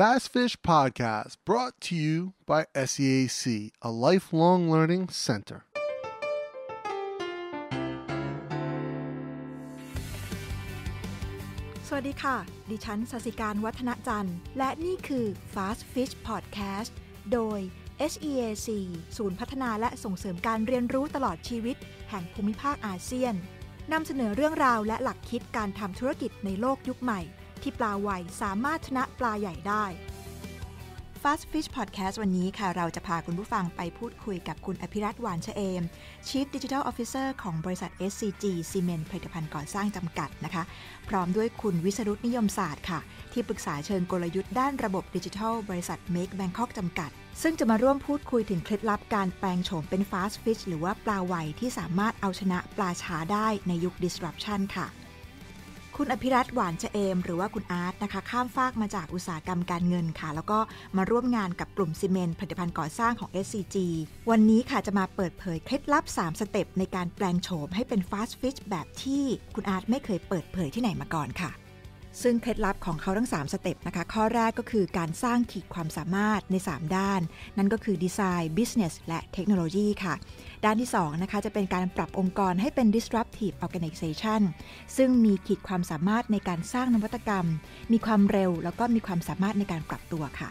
Fast Fish Podcast, brought to you by SEAC, a lifelong learning center. สวัสดีค่ะ ดิฉันสสิการวัฒนจันทร์ และนี่คือ Fast Fish Podcast โดย SEAC ศูนย์พัฒนาและส่งเสริมการเรียนรู้ตลอดชีวิตแห่งภูมิภาคอาเซียนนำเสนอเรื่องราวและหลักคิดการทำธุรกิจในโลกยุคใหม่ที่ปลาไวสามารถชนะปลาใหญ่ได้ Fast Fish Podcast วันนี้ค่ะเราจะพาคุณผู้ฟังไปพูดคุยกับคุณอภิรัตหวานเฉเอม Chief Digital Officer ของบริษัท SCG ซีเมนต์ผลิตภัณฑ์ก่อสร้างจำกัดนะคะ พร้อมด้วยคุณวิสรุตนิยมศาสตร์ค่ะ ที่ปรึกษาเชิงกลยุทธ์ด้านระบบดิจิทัลบริษัท Make Bangkok จำกัด ซึ่งจะมาร่วมพูดคุยถึงเคล็ดลับการแปลงโฉมเป็น Fast Fish หรือว่าปลาไวที่สามารถเอาชนะปลาช้าได้ในยุค disruption ค่ะคุณอภิรัตหวานเฉเอม หรือว่าคุณอาร์ตนะคะ ข้ามฟากมาจากอุตสาหกรรมการเงินค่ะ แล้วก็มาร่วมงานกับกลุ่มซีเมนต์ผลิตภัณฑ์ก่อสร้างของ SCG วันนี้ค่ะจะมาเปิดเผยเคล็ดลับ 3 สเต็ปในการแปลงโฉมให้เป็นฟาสต์ฟิชแบบที่ คุณอาร์ตไม่เคยเปิดเผยที่ไหนมาก่อนค่ะซึ่งเคล็ดลับของเขาทั้ง 3 สเต็ปนะคะ ข้อแรกก็คือการสร้างขีดความสามารถใน 3 ด้าน นั่นก็คือดีไซน์บิสเนสและเทคโนโลยีค่ะ ด้านที่ 2 นะคะจะเป็นการปรับองค์กรให้เป็น disruptive organization ซึ่งมีขีดความสามารถในการสร้างนวัตกรรม มีความเร็วแล้วก็มีความสามารถในการปรับตัวค่ะ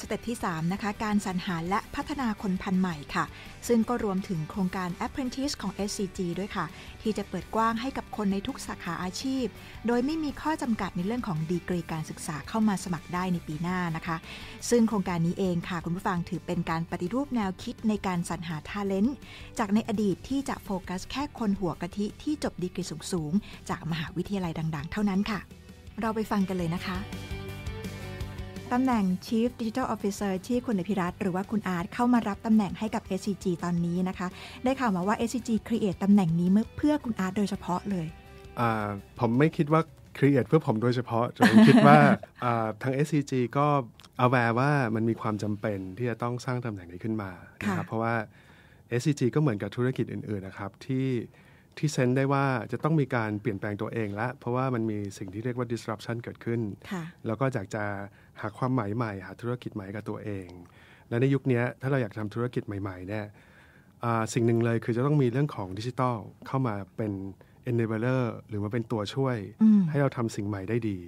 สเต็ปที่ 3 นะคะ การสรรหาและพัฒนาคนพันใหม่ค่ะ ซึ่งก็รวมถึงโครงการ Apprentice ของ SCG ด้วยค่ะ ที่จะเปิดกว้างให้กับคนในทุกสาขาอาชีพ โดยไม่มีข้อจำกัดในเรื่องของดีกรีการศึกษาเข้ามาสมัครได้ในปีหน้านะคะ ซึ่งโครงการนี้เองค่ะ คุณผู้ฟังถือเป็นการปฏิรูปแนวคิดในการสรรหาทาเลนตจากในอดีตที่จะโฟกัส แค่คนหัวกะทิที่จบดีกรีสูงๆจากมหาวิทยาลัยดัง ๆ เท่านั้นค่ะ เราไปฟังกันเลยนะคะตำแหน่ง Chief Digital Officer ที่คุณอภิรัตหรือว่าคุณอาร์ตเข้ามารับตำแหน่งให้กับ SCG ตอนนี้นะคะ ได้ข่าวมาว่า SCG create ตำแหน่งนี้เพื่อคุณอาร์ตโดยเฉพาะเลย ผมไม่คิดว่าครีเอทเพื่อผมโดยเฉพาะผมคิดว่าทาง SCG ก็เอาแวร์ว่ามันมีความจำเป็นที่จะต้องสร้างตำแหน่งนี้ขึ้นมานะครับเพราะว่า SCG ก็เหมือนกับธุรกิจอื่นๆนะครับที่ที่เซนได้ว่าจะต้องมีการเปลี่ยนแปลงตัวเองละ เพราะว่ามันมีสิ่งที่เรียกว่า disruption เกิดขึ้นแล้วก็อยากจะหาความหมายใหม่หาธุรกิจใหม่กับตัวเอง และในยุคนี้ถ้าเราอยากทำธุรกิจใหม่ๆเนี่ยสิ่งหนึ่งเลยคือจะต้องมีเรื่องของดิจิทัลเข้ามาเป็น enabler หรือมาเป็นตัวช่วยให้เราทำสิ่งใหม่ได้ดี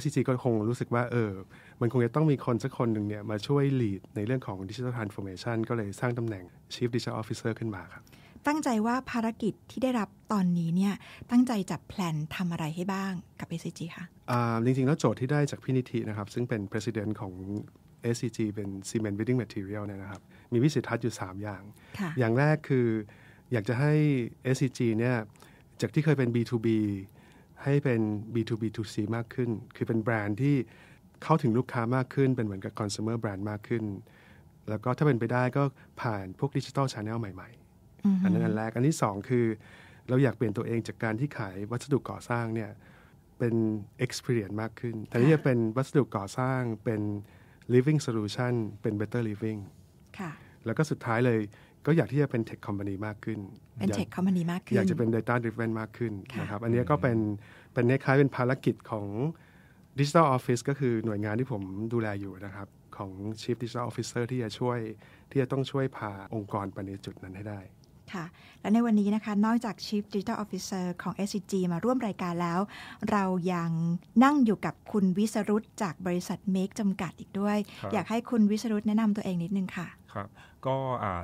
s c c ก็คงรู้สึกว่าเออ มันคงจะต้องมีคนสักคนหนึ่งเนี่ยมาช่วย lead ในเรื่องของ digital transformation ก็เลยสร้างตำแหน่ง chief digital officer ขึ้นมาครับตั้งใจว่าภารกิจที่ได้รับตอนนี้เนี่ยตั้งใจจับแพลนทำอะไรให้บ้างกับ SCG คะะจริงๆ แล้วโจทย์ที่ได้จากพี่นิตินะครับ ซึ่งเป็นประธานของ SCG เป็น Cement Building Material เนี่ยนะครับมีวิสัยทัศน์อยู่ 3 อย่าง อย่างแรกคืออยากจะให้ SCG เนี่ยจากที่เคยเป็น B2B ให้เป็น B2B2C มากขึ้น คือเป็นแบรนด์ที่เข้าถึงลูกค้ามากขึ้นเป็นเหมือนกับ consumer brand มากขึ้น แล้วก็ถ้าเป็นไปได้ก็ผ่านพวกดิจิทัลชาแนลใหม่อันนั้นอันแรก อันที่สองคือเราอยากเปลี่ยนตัวเองจากการที่ขายวัสดุก่อสร้างเนี่ยเป็น experience มากขึ้นแ่นที่จะเป็นวัสดุก่อสร้างเป็น living solution เป็น better living ค่ะ แล้วก็สุดท้ายเลยก็อยากที่จะเป็น tech company มากขึ้นเป็น tech company มากขึ้น อยากจะเป็น data driven มากขึ้นนะครับ อันนี้ก็เป็นเป็นคล้ายเป็นภารกิจของ Digital Office ก็คือหน่วยงานที่ผมดูแลอยู่นะครับของ Chief Digital Officer ที่จะช่วยที่จะต้องช่วยพาองค์กรไปในจุดนั้นให้ได้ค่ะและในวันนี้นะคะนอกจาก Chief Digital Officer ของ SCG มาร่วมรายการแล้ว เรายังนั่งอยู่กับคุณวิสรุตจากบริษัท Make จำกัดอีกด้วย อยากให้คุณวิสรุตแนะนำตัวเองนิดนึงค่ะครับก็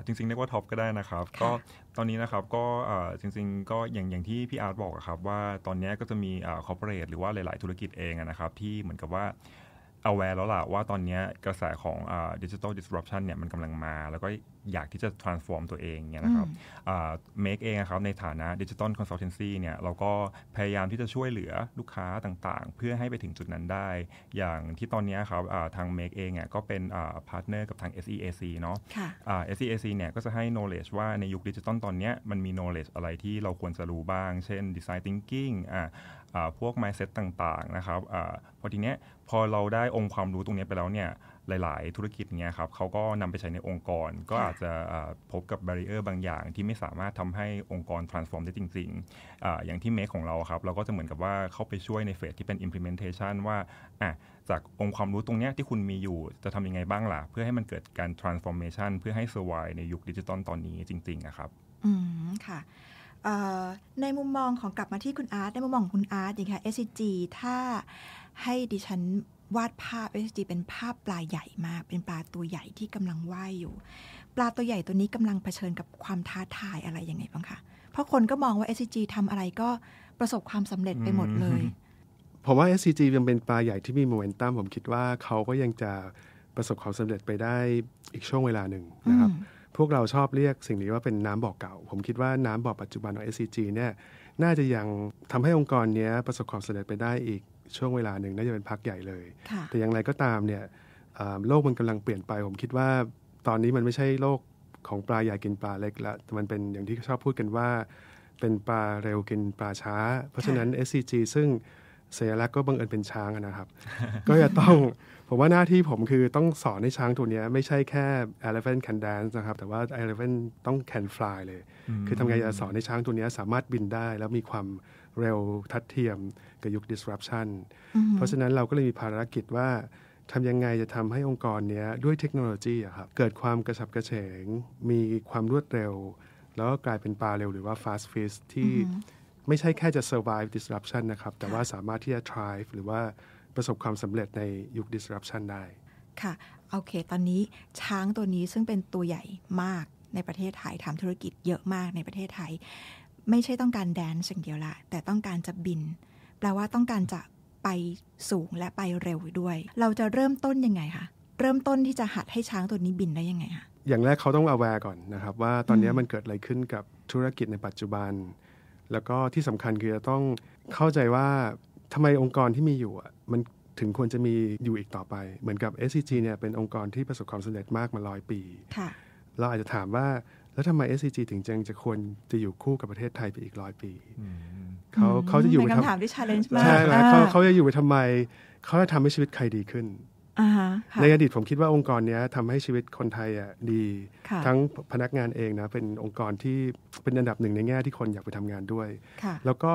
จริงๆเรียกว่าท็อปก็ได้นะครับก็ตอนนี้นะครับก็จริงๆก็อย่างอย่างที่พี่อาร์ตบอกครับว่าตอนนี้ก็จะมีคอร์เปอเรทหรือว่าหลายๆธุรกิจเองนะครับที่เหมือนกับว่า a แวร์แล้วล่ะว่าตอนนี้กระแสของดิจิทัลดิสรัปชันเนี่ยมันกำลังมา แล้วก็อยากที่จะ transform ตัวเองเนี่ยนะครับเมคเองครับในฐานะดิจิทัลคอนซัลเทนซีเนี่ยเราก็พยายามที่จะช่วยเหลือลูกค้าต่างๆ เพื่อให้ไปถึงจุดนั้นได้ อย่างที่ตอนนี้ครับทางเมคเองก็เป็นพาร์ทเนอร์กับทาง SEAC เนาะะ SEAC เนี่ยก็จะให้ knowledge ว่าในยุคดิจิทัลตอนนี้มันมี knowledge อะไรที่เราควรจะรู้บ้างเช่น design thinking อ่าพวก mindset ต่าง ๆ นะครับอพอทีเนี้ยพอเราได้องค์ความรู้ตรงนี้ไปแล้วเนี่ยหลาย ๆ ธุรกิจเนี้ยครับเขาก็นำไปใช้ในองค์กรก็อาจจะพบกับบร r r i อร์บางอย่าง ที่ไม่สามารถทำให้องค์กร transform ได้จริง ๆออย่างที่เมคของเราครับ เราก็จะเหมือนกับว่าเข้าไปช่วยในเฟสที่เป็น implementation ว่าจากองค์ความรู้ตรงนี้ที่คุณมีอยู่จะทำยังไงบ้างล่ะ เพื่อให้มันเกิดการ transformation เพื่อให้ survive ในยุคดิจิตอลตอนนี้จริงๆนะครับ อืมค่ะในมุมมองของกลับมาที่คุณอาร์ตในมุมมองคุณอาร์ตอย่างค่ะ s g ถ้าให้ดิฉันวาดภาพ s g เป็นภาพปลาใหญ่มาก เป็นปลาตัวใหญ่ที่กำลังว่ายอยู่ ปลาตัวใหญ่ตัวนี้กำลังเผชิญกับความท้าทายอะไรยังไงบ้างคะ เพราะคนก็มองว่า s g ทำอะไรก็ประสบความสำเร็จไปหมดเลยผมว่า s g ยังเป็นปลาใหญ่ที่มีโมเมนตัมผมคิดว่าเขาก็ยังจะประสบความสำเร็จไปได้อีกช่วงเวลาหนึ่งนะครับพวกเราชอบเรียกสิ่งนี้ว่าเป็นน้ำบ่อเก่า ผมคิดว่าน้ำบ่อปัจจุบันของ SCG เนี่ย น่าจะยังทำให้องค์กรนี้ประสบความสำเร็จไปได้อีกช่วงเวลาหนึ่งน่าจะเป็นพักใหญ่เลย แต่อย่างไรก็ตามเนี่ย โลกมันกำลังเปลี่ยนไป ผมคิดว่า ตอนนี้มันไม่ใช่โลกของปลาใหญ่กินปลาเล็กละมันเป็นอย่างที่ชอบพูดกันว่า เป็นปลาเร็วกินปลาช้า เพราะฉะนั้น SCG ซึ่งเสียลักษณ์ก็บังเอิญเป็นช้างนะครับ ก็จะต้องผมว่าหน้าที่ผมคือต้องสอนให้ช้างตัวนี้ ไม่ใช่แค่ elephant can dance นะครับ แต่ว่า elephant ต้อง can fly เลย คือทำไงจะสอนให้ช้างตัวนี้สามารถบินได้ แล้วมีความเร็วทัดเทียม กับยุค disruption เพราะฉะนั้นเราก็เลยมีภารกิจว่าทำยังไงจะทำให้องค์กรนี้ด้วยเทคโนโลยีครับเกิดความกระฉับกระเฉง มีความรวดเร็ว แล้วก็กลายเป็นปลาเร็วหรือว่า fast fish ที่ไม่ใช่แค่จะ survive disruption นะครับ แต่ว่าสามารถที่จะ thrive หรือว่าประสบความสำเร็จในยุค disruption ได้ ค่ะ โอเค ตอนนี้ช้างตัวนี้ซึ่งเป็นตัวใหญ่มากในประเทศไทยทำธุรกิจเยอะมากในประเทศไทย ไม่ใช่ต้องการแดนสิ่งเดียวละแต่ต้องการจะบิน แปลว่าต้องการจะไปสูงและไปเร็วด้วย เราจะเริ่มต้นยังไงคะเริ่มต้นที่จะหัดให้ช้างตัวนี้บินได้ยังไงคะอย่างแรกเขาต้อง aware ก่อนนะครับ ว่าตอนนี้มันเกิดอะไรขึ้นกับธุรกิจในปัจจุบัน แล้วก็ที่สำคัญคือจะต้องเข้าใจว่าทำไมองค์กรที่มีอยู่มันถึงควรจะมีอยู่อีกต่อไปเหมือนกับ SCG เนี่ยเป็นองค์กรที่ประสบความสำเร็จมากมาร้อยปี เราอาจจะถามว่าแล้วทำไม SCG ถึงจังจะควรจะอยู่คู่กับประเทศไทยไปอีกร้อยปีเขาเขาจะอยู่ไปทำถามที่ c h a l l e มากใช่ไหมเขาเขาจะอยู่ไปทำไมเขาจะทำให้ชีวิตใครดีขึ้นในอดีตผมคิดว่าองค์กรนี้ทำให้ชีวิตคนไทยอ่ะดี ทั้งพนักงานเองนะเป็นองค์กรที่เป็นอันดับหนึ่งในแง่ที่คนอยากไปทำงานด้วยแล้วก็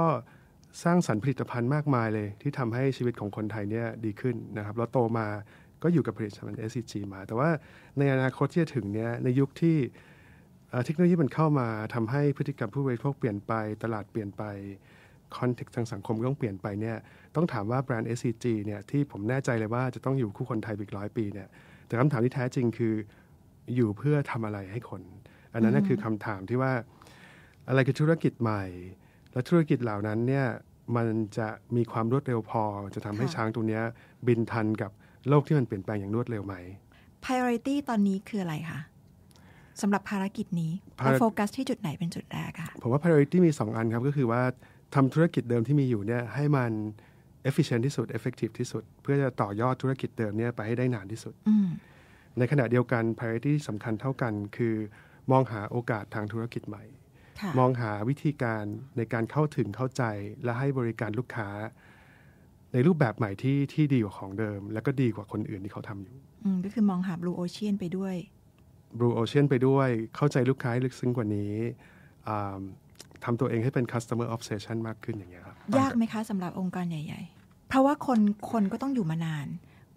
สร้างสรรค์ผลิตภัณฑ์มากมายเลยที่ทำให้ชีวิตของคนไทยเนี่ยดีขึ้นนะครับแล้วโตมาก็อยู่กับผลิตภัณฑ์ SCG มา แต่ว่าในอนาคตที่จะถึงเนี่ยในยุคที่เทคโนโลยีมันเข้ามา ทำให้พฤติกรรมผู้บริโภคเปลี่ยนไปตลาดเปลี่ยนไป คอนเทกต์ทางสังคมก็ต้องเปลี่ยนไปเนี่ยต้องถามว่าแบรนด์ SCG เนี่ยที่ผมแน่ใจเลยว่าจะต้องอยู่คู่คนไทยอีกร้อยปีเนี่ยแต่คำถามที่แท้จริงคืออยู่เพื่อทำอะไรให้คน อันนั้นคือคำถามที่ว่าอะไรคือธุรกิจใหม่และธุรกิจเหล่านั้นเนี่ยมันจะมีความรวดเร็วพอจะทำให้ช้างตัวนี้บินทันกับโลกที่มันเปลี่ยนแปลงอย่างรวดเร็วไหม Priority ตอนนี้คืออะไรคะสำหรับภารกิจนี้เราโฟกัสที่จุดไหนเป็นจุดแรกคะผมว่า Priority มี2 อันครับก็คือว่าทำธุรกิจเดิมที่มีอยู่เนี่ยให้มัน efficient ที่สุด effective ที่สุด เพื่อจะต่อยอดธุรกิจเดิมเนี่ยไปให้ได้นานที่สุดในขณะเดียวกัน priority ที่สำคัญเท่ากันคือมองหาโอกาสทางธุรกิจใหม่มองหาวิธีการในการเข้าถึงเข้าใจและให้บริการลูกค้า ในรูปแบบใหม่ที่ที่ดีกว่าของเดิม และก็ดีกว่าคนอื่นที่เขาทำอยู่ก็คือมองหา Blue Ocean ไปด้วย Blue Ocean ไปด้วยเข้าใจลูกค้าลึกซึ้งกว่านี้ทำตัวเองให้เป็น customer obsession มากขึ้นอย่างเงี้ยครับ ยากไหมคะสำหรับองค์กรใหญ่ๆ เพราะว่าคนคนก็ต้องอยู่มานาน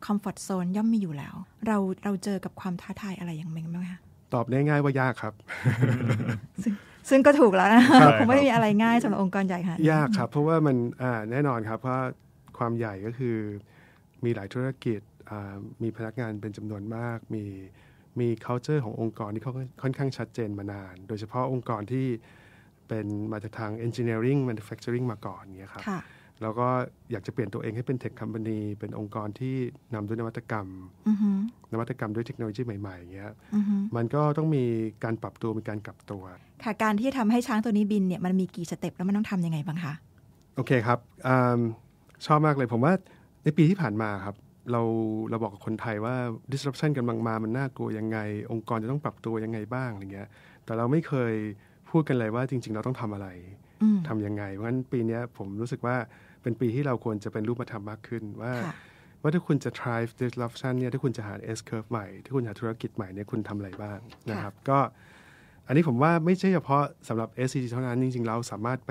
comfort zone ย่อมมีอยู่แล้ว เราเราเจอกับความท้าทายอะไรอย่างไรบ้างคะ ตอบได้ง่ายว่ายากครับซึ่งก็ถูกแล้วนะคงไม่มีอะไรง่ายสำหรับองค์กรใหญ่ค่ะยากครับ เพราะว่ามันแน่นอนครับเพราะความใหญ่ก็คือมีหลายธุรกิจมีพนักงานเป็นจำนวนมาก มีมี culture ขององค์กรที่เขาค่อนข้างชัดเจนมานาน โดยเฉพาะองค์กรที่เป็นมาจากทาง engineering manufacturing มาก่อนเนี้ยครับแล้วก็อยากจะเปลี่ยนตัวเองให้เป็นเทคคัมพานีเป็นองค์กรที่นำด้วยนวัตกรรมนวัตกรรมด้วยเทคโนโลยีใหม่ๆอย่างเงี้ยมันก็ต้องมีการปรับตัว มีการกลับตัว ค่ะ การที่ทำให้ช้างตัวนี้บินเนี่ย มันมีกี่สเต็ป แล้วมันต้องทํำยังไงบ้างคะ โอเคครับอชอบมากเลยผมว่าในปีที่ผ่านมาครับ เรา เราบอกกับคนไทยว่า disruption กำลังมามันน่ากลัวยังไง องค์กรจะต้องปรับตัวยังไงบ้างอะไรเงี้ย แต่เราไม่เคยพูดกันเลยว่าจริง ๆ เราต้องทำอะไร ทํำยังไงเพราะฉะนั้นปีนี้ผมรู้สึกว่าเป็นปีที่เราควรจะเป็นรูปธรรมมากขึ้น ว่าว่าถ้าคุณจะ drive disruption เนี่ยถ้าคุณจะหา S curve ใหม่ถ้าคุณหาธุรกิจใหม่เนี่ยคุณทำอะไรบ้างนะครับ ก็อันนี้ผมว่าไม่ใช่เฉพาะสำหรับ SCG เท่านั้น จริง ๆ เราสามารถไป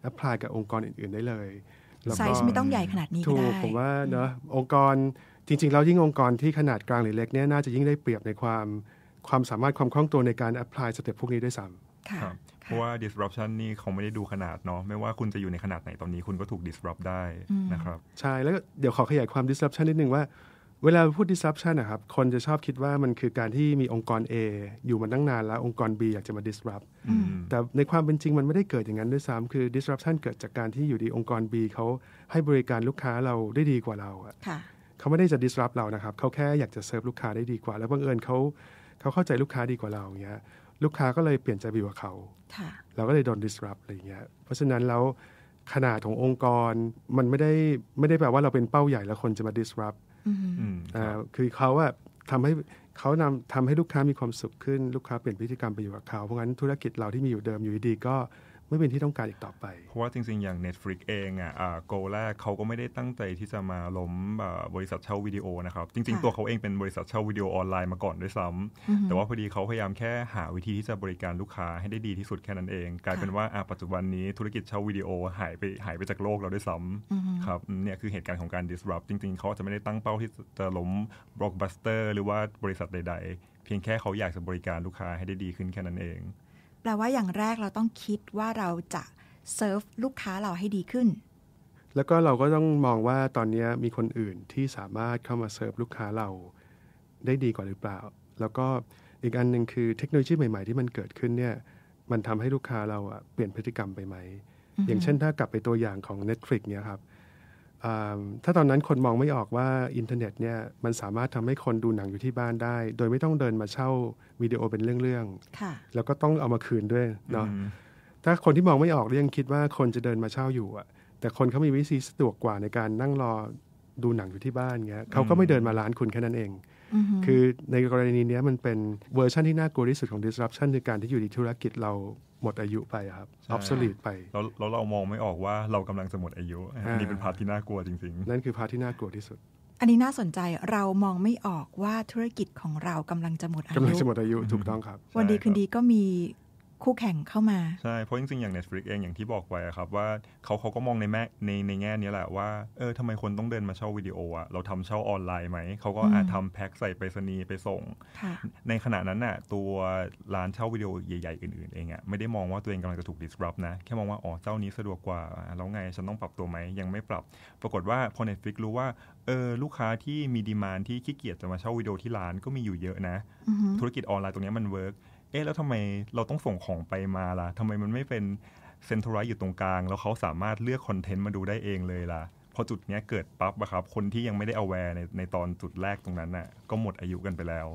แอพพลายกับองค์กรอื่น ๆได้เลย ไซส์ไม่ต้องใหญ่ขนาดนี้ก็ได้ผมว่าเนาะองค์กรจริง ๆ เรายิ่งองค์กรที่ขนาดกลางหรือเล็กเนี่ยน่าจะยิ่งได้เปรียบในความความสามารถความคล่องตัวในการแอพพลายสเต็ปพวกนี้ด้วยซ้ำราะว่า disruption นี่เขาไม่ได้ดูขนาดเนาะไม่ว่าคุณจะอยู่ในขนาดไหนตอนนี้คุณก็ถูก disrupt ได้นะครับใช่ แล้วเดี๋ยวขอขยายความ disruption นิดนึงว่า เวลาพูด disruption นะครับ คนจะชอบคิดว่ามันคือการที่มีองค์กร A อยู่มาตั้งนานแล้ว องค์กร B อยากจะมา disrupt แต่ในความเป็นจริงมันไม่ได้เกิดอย่างนั้นด้วยซ้ำคือ disruption เกิดจากการที่อยู่ดีองค์กร B เขาให้บริการลูกค้าเราได้ดีกว่าเราอะเขาไม่ได้จะ disrupt เรานะครับเขาแค่อยากจะเซิร์ฟลูกค้าได้ดีกว่า แล้วบังเอิญเขาเขาเข้าใจลูกค้าดีกว่าเราอย่างเงี้ยลูกค้าก็เลยเปลี่ยนใจไปอยู่กับเขาเราก็เลยโดน disrupt อะไรเงี้ย เพราะฉะนั้น แล้ว ขนาดขององค์กรมันไม่ได้ไม่ได้แปลว่าเราเป็นเป้าใหญ่แล้วคนจะมา disrupt อคือเขาอะทำให้เขานำทำให้ลูกค้ามีความสุขขึ้น ลูกค้าเปลี่ยนพฤติกรรมไปอยู่กับเขา เพราะงั้นธุรกิจเราที่มีอยู่เดิมอยู่ดีก็ไม่เป็นที่ต้องการอีกต่อไป เพราะว่าจริง ๆ อย่าง Netflix เองอ่ะโกแรกเขาก็ไม่ได้ตั้งใจที่จะมาล้มบริษัทเช่าวิดีโอนะครับ จริง ๆตัวเขาเองเป็นบริษัทเช่าวิดีโอออนไลน์มาก่อนด้วยซ้ำ แต่ว่าพอดีเขาพยายามแค่หาวิธีที่จะบริการลูกค้าให้ได้ดีที่สุดแค่นั้นเองกลายเป็นว่าปัจจุบันนี้ธุรกิจเช่าวิดีโอหายไปหายไปจากโลกเราด้วยซ้ำครับเนี่ยคือเหตุการณ์ของการ disrupt จริง ๆเขาจะไม่ได้ตั้งเป้าที่จะล้ม blockbuster หรือว่าบริษัทใด ๆ เพียงแค่เขาอยากจะบริการลูกค้าให้ได้ดีขึ้นแค่นั้นเองแปลว่าอย่างแรกเราต้องคิดว่าเราจะเซิร์ฟลูกค้าเราให้ดีขึ้น แล้วก็เราก็ต้องมองว่าตอนนี้มีคนอื่นที่สามารถเข้ามาเซิร์ฟลูกค้าเราได้ดีกว่าหรือเปล่า แล้วก็อีกอันหนึ่งคือเทคโนโลยีใหม่ๆที่มันเกิดขึ้นเนี่ยมันทำให้ลูกค้าเราเปลี่ยนพฤติกรรมไปไหมอย่างเช่นถ้ากลับไปตัวอย่างของ Netflix เนี่ยครับถ้าตอนนั้นคนมองไม่ออกว่า อินเทอร์เน็ตเนี่ยมันสามารถทำให้คนดูหนังอยู่ที่บ้านได้ โดยไม่ต้องเดินมาเช่า วิดีโอเป็นเรื่องๆแล้วก็ต้องเอามาคืนด้วยเนาะถ้าคนที่มองไม่ออกเรื่องคิดว่าคนจะเดินมาเช่าอยู่อะแต่คนเขามีวิธีสะดวกกว่าในการนั่งรอดูหนังอยู่ที่บ้านเงี้ยเขาก็ไม่เดินมาร้านคุณแค่นั้นเอง คือในกรณีนี้มันเป็นเวอร์ชันที่น่ากลัวที่สุดของ disruption คือการที่อยู่ในธุรกิจเราหมดอายุไปครับออฟสลิดไปแล้วเรามองไม่ออกว่าเรากำลังจะหมดอายุ อันนี้เป็นพาร์ทที่น่ากลัวจริงๆ นั่นคือพาร์ทที่น่ากลัวที่สุด อันนี้น่าสนใจเรามองไม่ออกว่าธุรกิจของเรากำลังจะหมดอายุ กำลังจะหมดอายุถูกต้องครับ วันดีคืนดีก็มีคู่แข่งเข้ามา ใช่ เพราะจริงๆอย่าง Netflix เอง อย่างที่บอกไว้ครับ ว่าเขาเขาก็มองในแม่ในในแง่นี้แหละว่า เออทำไมคนต้องเดินมาเช่าวิดีโออะเราทำเช่าออนไลน์ไหม เขาก็อาจทำแพ็คใส่ไปสษณีไปส่งในขณะนั้นน่ะตัวร้านเช่าวิดีโอใหญ่ๆ อื่นๆ เองอะไม่ได้มองว่าตัวเองกำลังจะถูก disrupt นะ แค่มองว่าอ๋อเจ้านี้สะดวกกว่าแล้วไงฉันต้องปรับตัวไหมยังไม่ปรับ ปรากฏว่าพอ Netflix รู้ว่าเออลูกค้าที่มีดีมานที่ขี้เกียจจะมาเช่าวิดีโอที่ร้านก็มีอยู่เยอะนะธุรกิจออนไลน์ตรงนี้มันเวิร์กเอ๊ะแล้วทำไมเราต้องส่งของไปมาล่ะ ทำไมมันไม่เป็นเซ็นทรัลไรอยู่ตรงกลาง แล้วเขาสามารถเลือกคอนเทนต์มาดูได้เองเลยล่ะ พอจุดเนี้ยเกิดปั๊บนะครับ คนที่ยังไม่ได้เอาแวร์ในในตอนจุดแรกตรงนั้นน่ะก็หมดอายุกันไปแล้ว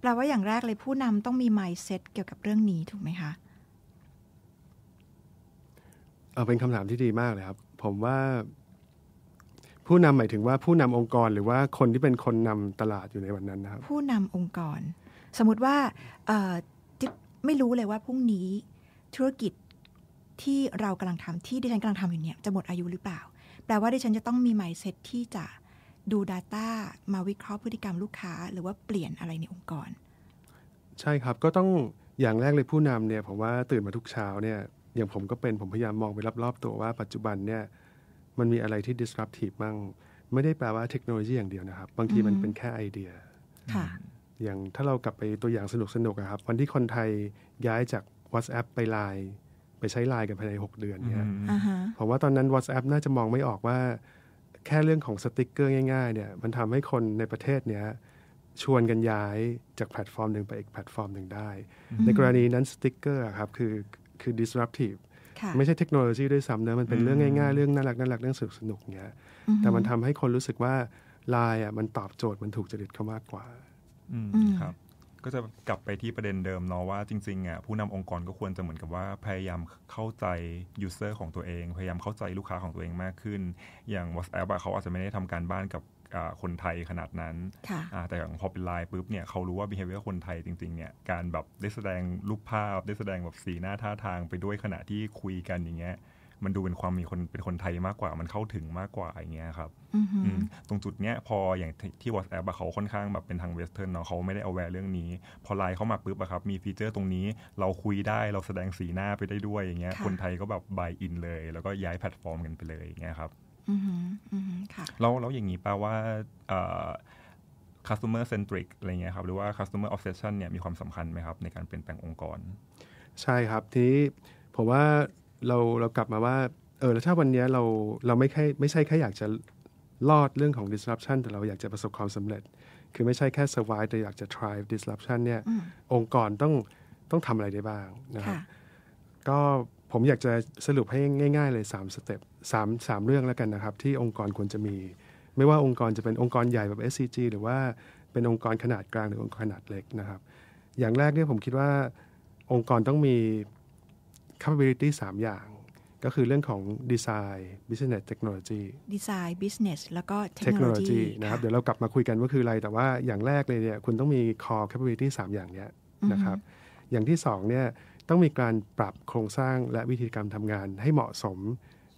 แปลว่าอย่างแรกเลยผู้นำต้องมีไมซ์เซ็ตเกี่ยวกับเรื่องนี้ถูกไหมคะเอาเป็นคำถามที่ดีมากเลยครับ ผมว่าผู้นำหมายถึงว่าผู้นำองค์กร หรือว่าคนที่เป็นคนนำตลาดอยู่ในวันนั้นนะครับผู้นำองค์กร สมมติว่าไม่รู้เลยว่าพรุ่งนี้ธุรกิจที่เรากำลังทำที่ดิฉันกำลังทำอยู่เนี่ย จะหมดอายุหรือเปล่า แปลว่าดิฉันจะต้องมีไมเซ็ตที่จะดู Data มาวิเคราะห์พฤติกรรมลูกค้า หรือว่าเปลี่ยนอะไรในองค์กร ใช่ครับก็ต้องอย่างแรกเลยผู้นำเนี่ยผมว่าตื่นมาทุกเช้าเนี่ย อย่างผมก็เป็นผมพยายามมองไปรอบๆตัวว่าปัจจุบันเนี่ยมันมีอะไรที่ disruptive บ้างไม่ได้แปลว่าเทคโนโลยีอย่างเดียวนะครับ บางทีมันเป็นแค่ไอเดียค่ะอย่างถ้าเรากลับไปตัวอย่างสนุกสนุกครับ วันที่คนไทยย้ายจาก WhatsApp ไปไลน์ไปใช้ไลน์กันภายใน 6 เดือนเนี่ยผมว่าตอนนั้น WhatsApp น่าจะมองไม่ออกว่าแค่เรื่องของสติกเกอร์ง่าย ๆเนี่ยมันทำให้คนในประเทศเนี้ยชวนกันย้ายจากแพลตฟอร์มหนึ่งไปอีกแพลตฟอร์มหนึ่งได้ ในกรณีนั้นสติกเกอร์ครับคือคือ disruptive ไม่ใช่เทคโนโลยีด้วยซ้ำเนะมันเป็นเรื่องง่ายๆเรื่องน่ารักน่ารักเรื่องสนุกสนุกเงี้ยแต่มันทำให้คนรู้สึกว่าไลน์อ่ะมันตอบโจทย์มันถูกจริตเขามากกว่าครับก็จะกลับไปที่ประเด็นเดิมเนาะว่าจริงๆอ่ะผู้นำองค์กรก็ควรจะเหมือนกับว่าพยายามเข้าใจยูเซอร์ของตัวเอง พยายามเข้าใจลูกค้าของตัวเองมากขึ้นอย่าง WhatsApp เขาอาจจะไม่ได้ทำการบ้านกับคนไทยขนาดนั้นแต่อย่างพอเป็นไลน์ปุ๊บเนี่ย เขารู้ว่า behavior คนไทยจริงๆ เนี่ย การแบบได้แสดงรูปภาพ ได้แสดงแบบสีหน้าท่าทางไปด้วยขณะที่คุยกันอย่างเงี้ยมันดูเป็นความมีคนเป็นคนไทยมากกว่ามันเข้าถึงมากกว่าอย่างเงี้ยครับตรงจุดเนี้ย พออย่างที่ WhatsApp เขาค่อนข้างแบบเป็นทางเวสเทิร์นเนาะเขาไม่ได้เอาแวร์เรื่องนี้ พอไลน์เข้ามาปุ๊บอะครับ มีฟีเจอร์ตรงนี้เราคุยได้เราแสดงสีหน้าไปได้ด้วย อย่างเงี้ยคนไทยก็แบบบายอินเลย แล้วก็ย้ายแพลตฟอร์มกันไปเลยอย่างเงี้ยครับเราเราอย่างนี้แปลว่า customer centric อะไรเงี้ยครับหรือว่า customer obsession เนี่ยมีความสำคัญไหมครับในการเปลี่ยนแปลงองค์กร ใช่ครับที่ผมว่าเราเรากลับมาว่าเออแล้วถ้าวันนี้เราเราไม่แค่ไม่ใช่แค่อยากจะรอดเรื่องของ disruption แต่เราอยากจะประสบความสำเร็จ คือไม่ใช่แค่ survive แต่อยากจะ thrive disruption เนี่ย องค์กรต้องต้องทำอะไรได้บ้างนะครับก็ผมอยากจะสรุปให้ง่าย ๆเลย3สเต็ปสามสามเรื่องแล้วกันนะครับ ที่องค์กรควรจะมีไม่ว่าองค์กรจะเป็นองค์กรใหญ่แบบ SCG หรือว่าเป็นองค์กรขนาดกลางหรือองค์กรขนาดเล็กนะครับ อย่างแรกเนี่ยผมคิดว่าองค์กรต้องมี capability มอย่างก็คือเรื่องของ Design Business Technology Design Business แล้วก็ Technology นะครับ เดี๋ยวเรากลับมาคุยกันว่าคืออะไรแต่ว่าอย่างแรกเลยเนี่ยคุณต้องมี Core capability มอย่างเนี้ยนะครับ อย่างที่สองเนี่ยต้องมีการปรับโครงสร้างและวิธีการทำงานให้เหมาะสม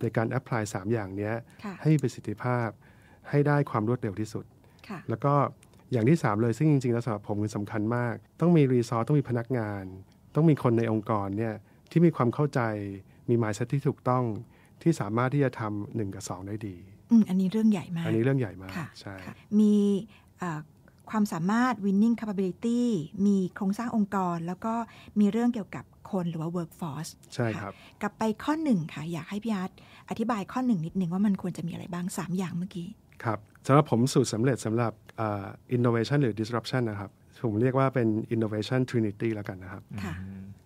ในการแอพพลายสามอย่างเนี้ยให้มีประสิทธิภาพ ให้ได้ความรวดเร็วที่สุด แล้วก็อย่างที่สามเลยซึ่งจริงๆแล้วสำหรับผมคือสำคัญมาก ต้องมีรีซอสต้องมีพนักงาน ต้องมีคนในองค์กรเนี่ยที่มีความเข้าใจมีหมายเซตที่ถูกต้องที่สามารถที่จะทำหนึ่งกับสองได้ดี อืม อันนี้เรื่องใหญ่มาก อันนี้เรื่องใหญ่มากใช่ มีความสามารถ winning capability มีโครงสร้างองค์กรแล้วก็มีเรื่องเกี่ยวกับคนหรือว่า workforce ใช่ครับ กลับไปข้อหนึ่งค่ะอยากให้พี่อาร์ตอธิบายข้อหนึ่งนิดนึงว่ามันควรจะมีอะไรบ้าง 3 อย่างเมื่อกี้ ครับสำหรับผมสูตรสำเร็จสำหรับ innovation หรือ disruption นะครับผมเรียกว่าเป็น innovation trinity แล้วกันนะครับ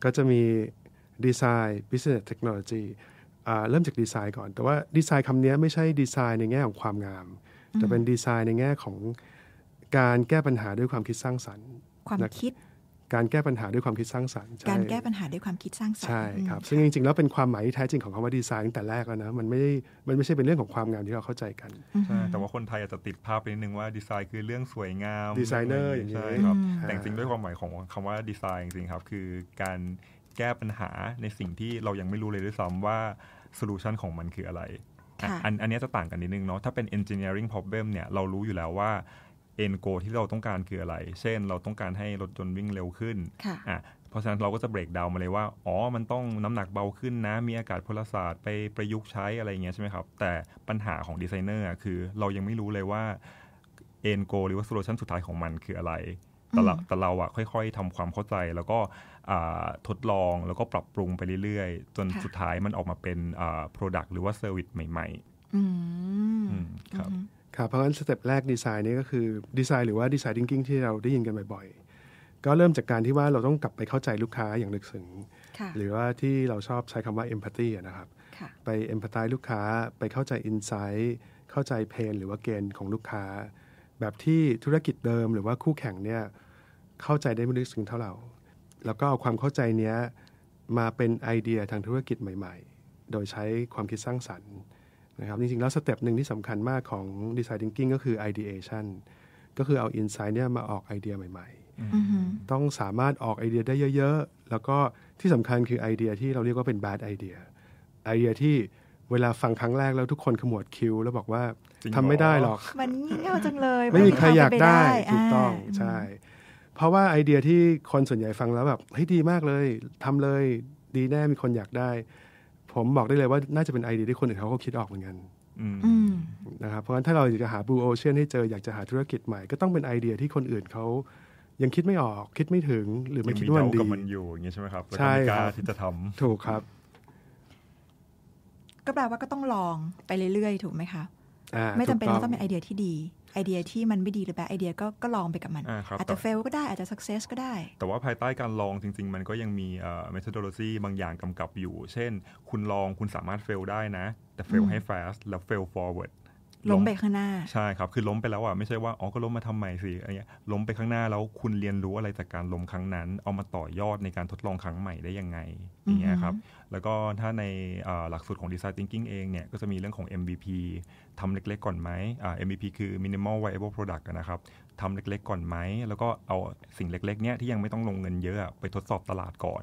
ก็จะมีดีไซน์บิสเนสเทคโนโลยีเริ่มจากดีไซน์ก่อนแต่ว่าดีไซน์คำนี้ไม่ใช่ดีไซน์ในแง่ของความงาม แต่เป็นดีไซน์ในแง่ของ การแก้ปัญหาด้วยความคิดสร้างสรรค์ ความคิด การแก้ปัญหาด้วยความคิดสร้างสรรค์การแก้ปัญหาด้วยความคิดสร้างสรรค์ใช่ครับซึ่งจริงๆ แล้วเป็นความหมายที่แท้จริงของคำว่าดีไซน์ตั้งแต่แรกแล้วนะมันไม่ได้มันไม่ใช่เป็นเรื่องของความงามที่เราเข้าใจกันใช่แต่ว่าคนไทยอาจจะติดภาพไปนิดนึงว่าดีไซน์คือเรื่องสวยงามดีไซเนอร์อย่างนี้ใช่ครับแต่จริงด้วยความหมายของคำว่าดีไซน์จริงๆครับคือการแก้ปัญหาในสิ่งที่เรายังไม่รู้เลยด้วยซ้ำว่าโซลูชันของมันคืออะไร อันอันนี้จะต่างกันนิดนึงเนาะ ถ้าเป็น engineering problem เนี่ย เรารู้อยู่แล้วว่าเอ็นโกที่เราต้องการคืออะไร เช่น เราต้องการให้รถยนต์วิ่งเร็วขึ้นอ่ะเพราะฉะนั้นเราก็จะเบรกดาวมาเลยว่า อ๋อ มันต้องน้ำหนักเบาขึ้นนะ มีอากาศพลศาสตร์ ไปประยุกต์ใช้อะไรเงี้ยใช่ไหมครับ แต่ปัญหาของดีไซเนอร์คือเรายังไม่รู้เลยว่าเอ็นโกหรือว่าโซลูชันสุดท้ายของมันคืออะไรแต่เราแต่เราอะค่อย ๆ ทำความเข้าใจแล้วก็ทดลองแล้วก็ปรับปรุงไปเรื่อยๆ จนสุดท้ายมันออกมาเป็น Product หรือว่า Service ใหม่ๆครับครับเพราะฉะนั้นสเต็ปแรกดีไซน์นี้ก็คือดีไซน์หรือว่าดีไซน์ดิงกิ้งที่เราได้ยินกันบ่อยๆ ก็เริ่มจากการที่ว่าเราต้องกลับไปเข้าใจลูกค้าอย่างลึกซึ้งหรือว่าที่เราชอบใช้คำว่าเมพัตตี้นะครับไปเอมพัตต y ลูกค้าไปเข้าใจอินไซต์เข้าใจเพนหรือว่าเกณฑ์ของลูกค้า แบบที่ธุรกิจเดิมหรือว่าคู่แข่งเนี่ยเข้าใจได้ไม่ลึกซึ้งเท่าเราแล้วก็เอาความเข้าใจนี้มาเป็นไอเดียทางธุรกิจใหม่ ๆ โดยใช้ความคิดสร้างสรรค์นะครับจริง ๆ แล้วสเต็ปหนึ่งที่สำคัญมากของดีไซน์ thinking ก็คือ ideation ก็คือเอาอินไซน์เนี่ยมาออกไอเดียใหม่ๆ ต้องสามารถออกไอเดียได้เยอะ ๆ แล้วก็ที่สำคัญคือไอเดียที่เราเรียกว่าเป็น bad idea ไอเดียที่เวลาฟังครั้งแรกแล้วทุกคนขมวดคิ้วแล้วบอกว่าทำไม่ได้หรอกมันงี้ยจังเลยไม่มีใครอยากได้ถูกต้องใช่ราะว่าไอเดียที่คนส่วนใหญ่ฟังแล้ว แบบเฮ้ยดีมากเลย ทำเลยดีแน่มีคนอยากได้ ผมบอกได้เลยว่าน่าจะเป็นไอเดียที่คนอื่นเขาก็คิดออกเหมือนกันนะครับเพราะฉะนั้นถ้าเราอยากจะหาบลูโอเชียนให้เจอ อยากจะหาธุรกิจใหม่ ก็ต้องเป็นไอเดียที่คนอื่นเขายังคิดไม่ออก คิดไม่ถึงหรือไม่คิดว่ามันดีมันอยู่อย่างนี้ใช่ไหมครับใช่ครับที่จะทำถูกครับ ก็แปลว่าก็ต้องลองไปเรื่อยๆถูกไหมคะไม่จำเป็นต้องเป็นไอเดียที่ดีไอเดียที่มันไม่ดีหรือแบบไอเดียก็ก็ลองไปกับมัน อาจจะเฟลก็ได้อาจจะสักเซสก็ได้ แต่ว่าภายใต้การลองจริง ๆ มันก็ยังมีเอ่อ methodology บางอย่างกำกับอยู่ เช่น คุณลองคุณสามารถเฟลได้นะ แต่เฟลให้ fast แล้วลฟอร forward ล้มไปข้างหน้า ใช่ครับ คือล้มไปแล้วอ่ะไม่ใช่ว่าอ๋อก็ล้มมาทำใหม่สิอะไรเงี้ยล้มไปข้างหน้าแล้วคุณเรียนรู้อะไรจากการล้มครั้งนั้น เอามาต่อยอดในการทดลองครั้งใหม่ได้ยังไง อย่างเงี้ยครับ แล้วก็ถ้าในหลักสูตรของ Design Thinking เองเนี่ย ก็จะมีเรื่องของ MVP ทำเล็กๆก่อนไหมอ MVP คือ Minimal Viable Product นะครับทำเล็กๆก่อนไหมแล้วก็เอาสิ่งเล็กๆเนี้ยที่ยังไม่ต้องลงเงินเยอะไปทดสอบตลาดก่อน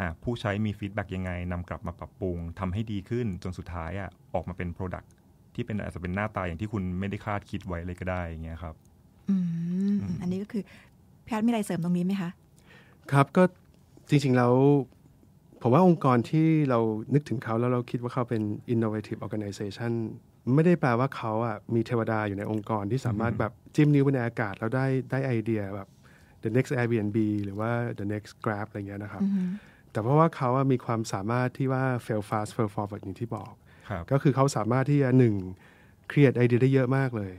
อผู้ใช้มีฟีดแบ็กยังไงนำกลับมาปรับปรุงทำให้ดีขึ้นจนสุดท้ายอออกมาเป็น Product ที่เป็นอาจจะเป็นหน้าตาอย่างที่คุณไม่ได้คาดคิดไว้เลยก็ได้อย่างเงี้ยครับอันนี้ก็คือพี่อาร์ตมีอะไรเสริมตรงนี้ไหมคะ ครับก็จริงๆแล้วผมว่าองค์กรที่เรานึกถึงเขาแล้วเราคิดว่าเขาเป็น innovative organization ไม่ได้แปลว่าเขาอ่ะมีเทวดาอยู่ในองค์กรที่สามารถแบบจิ้มนิ้วบนอากาศแล้วได้ได้ไอเดียแบบ the next Airbnb หรือว่า the next Grab อะไรเงี้ยนะครับ แต่เพราะว่าเขามีความสามารถที่ว่า fail fast fail forward อย่างที่บอกก็คือเขาสามารถที่จะหนึ่งเครียดไอเดียได้เยอะมากเลย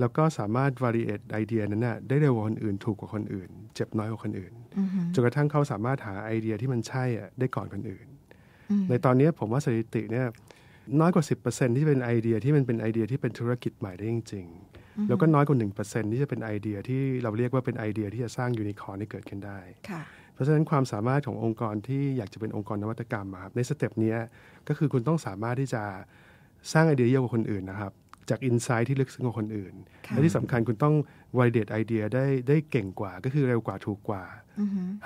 แล้วก็สามารถ variate ไอเดียนั้นนะได้เร็วกว่าคนอื่นถูกกว่าคนอื่น เจ็บน้อยกว่าคนอื่นจนกระทั่งเขาสามารถหาไอเดียที่มันใช่ได้ก่อนคนอื่น ในตอนนี้ผมว่าสถิติเนี่ยน้อยกว่า 10%ที่เป็นไอเดียที่มันเป็นไอเดียที่เป็นธุรกิจใหม่ได้จริงๆแล้วก็น้อยกว่า1%ที่จะเป็นไอเดียที่เราเรียกว่าเป็นไอเดียที่จะสร้างยูนิคอร์นให้เกิดขึ้นได้ราะฉะนั้นความสามารถขององค์กรที่อยากจะเป็นองค์กรนวัตกรรมครับในสเต็ปนี้ก็คือคุณต้องสามารถที่จะสร้างไอเดียเยอะกว่าคนอื่นนะครับ จากอินไซต์ที่ลึกซึ้งกว่าคนอื่น และที่สำคัญคุณต้องวายเดตไอเดียได้ได้เก่งกว่าก็คือเร็วกว่าถูกกว่า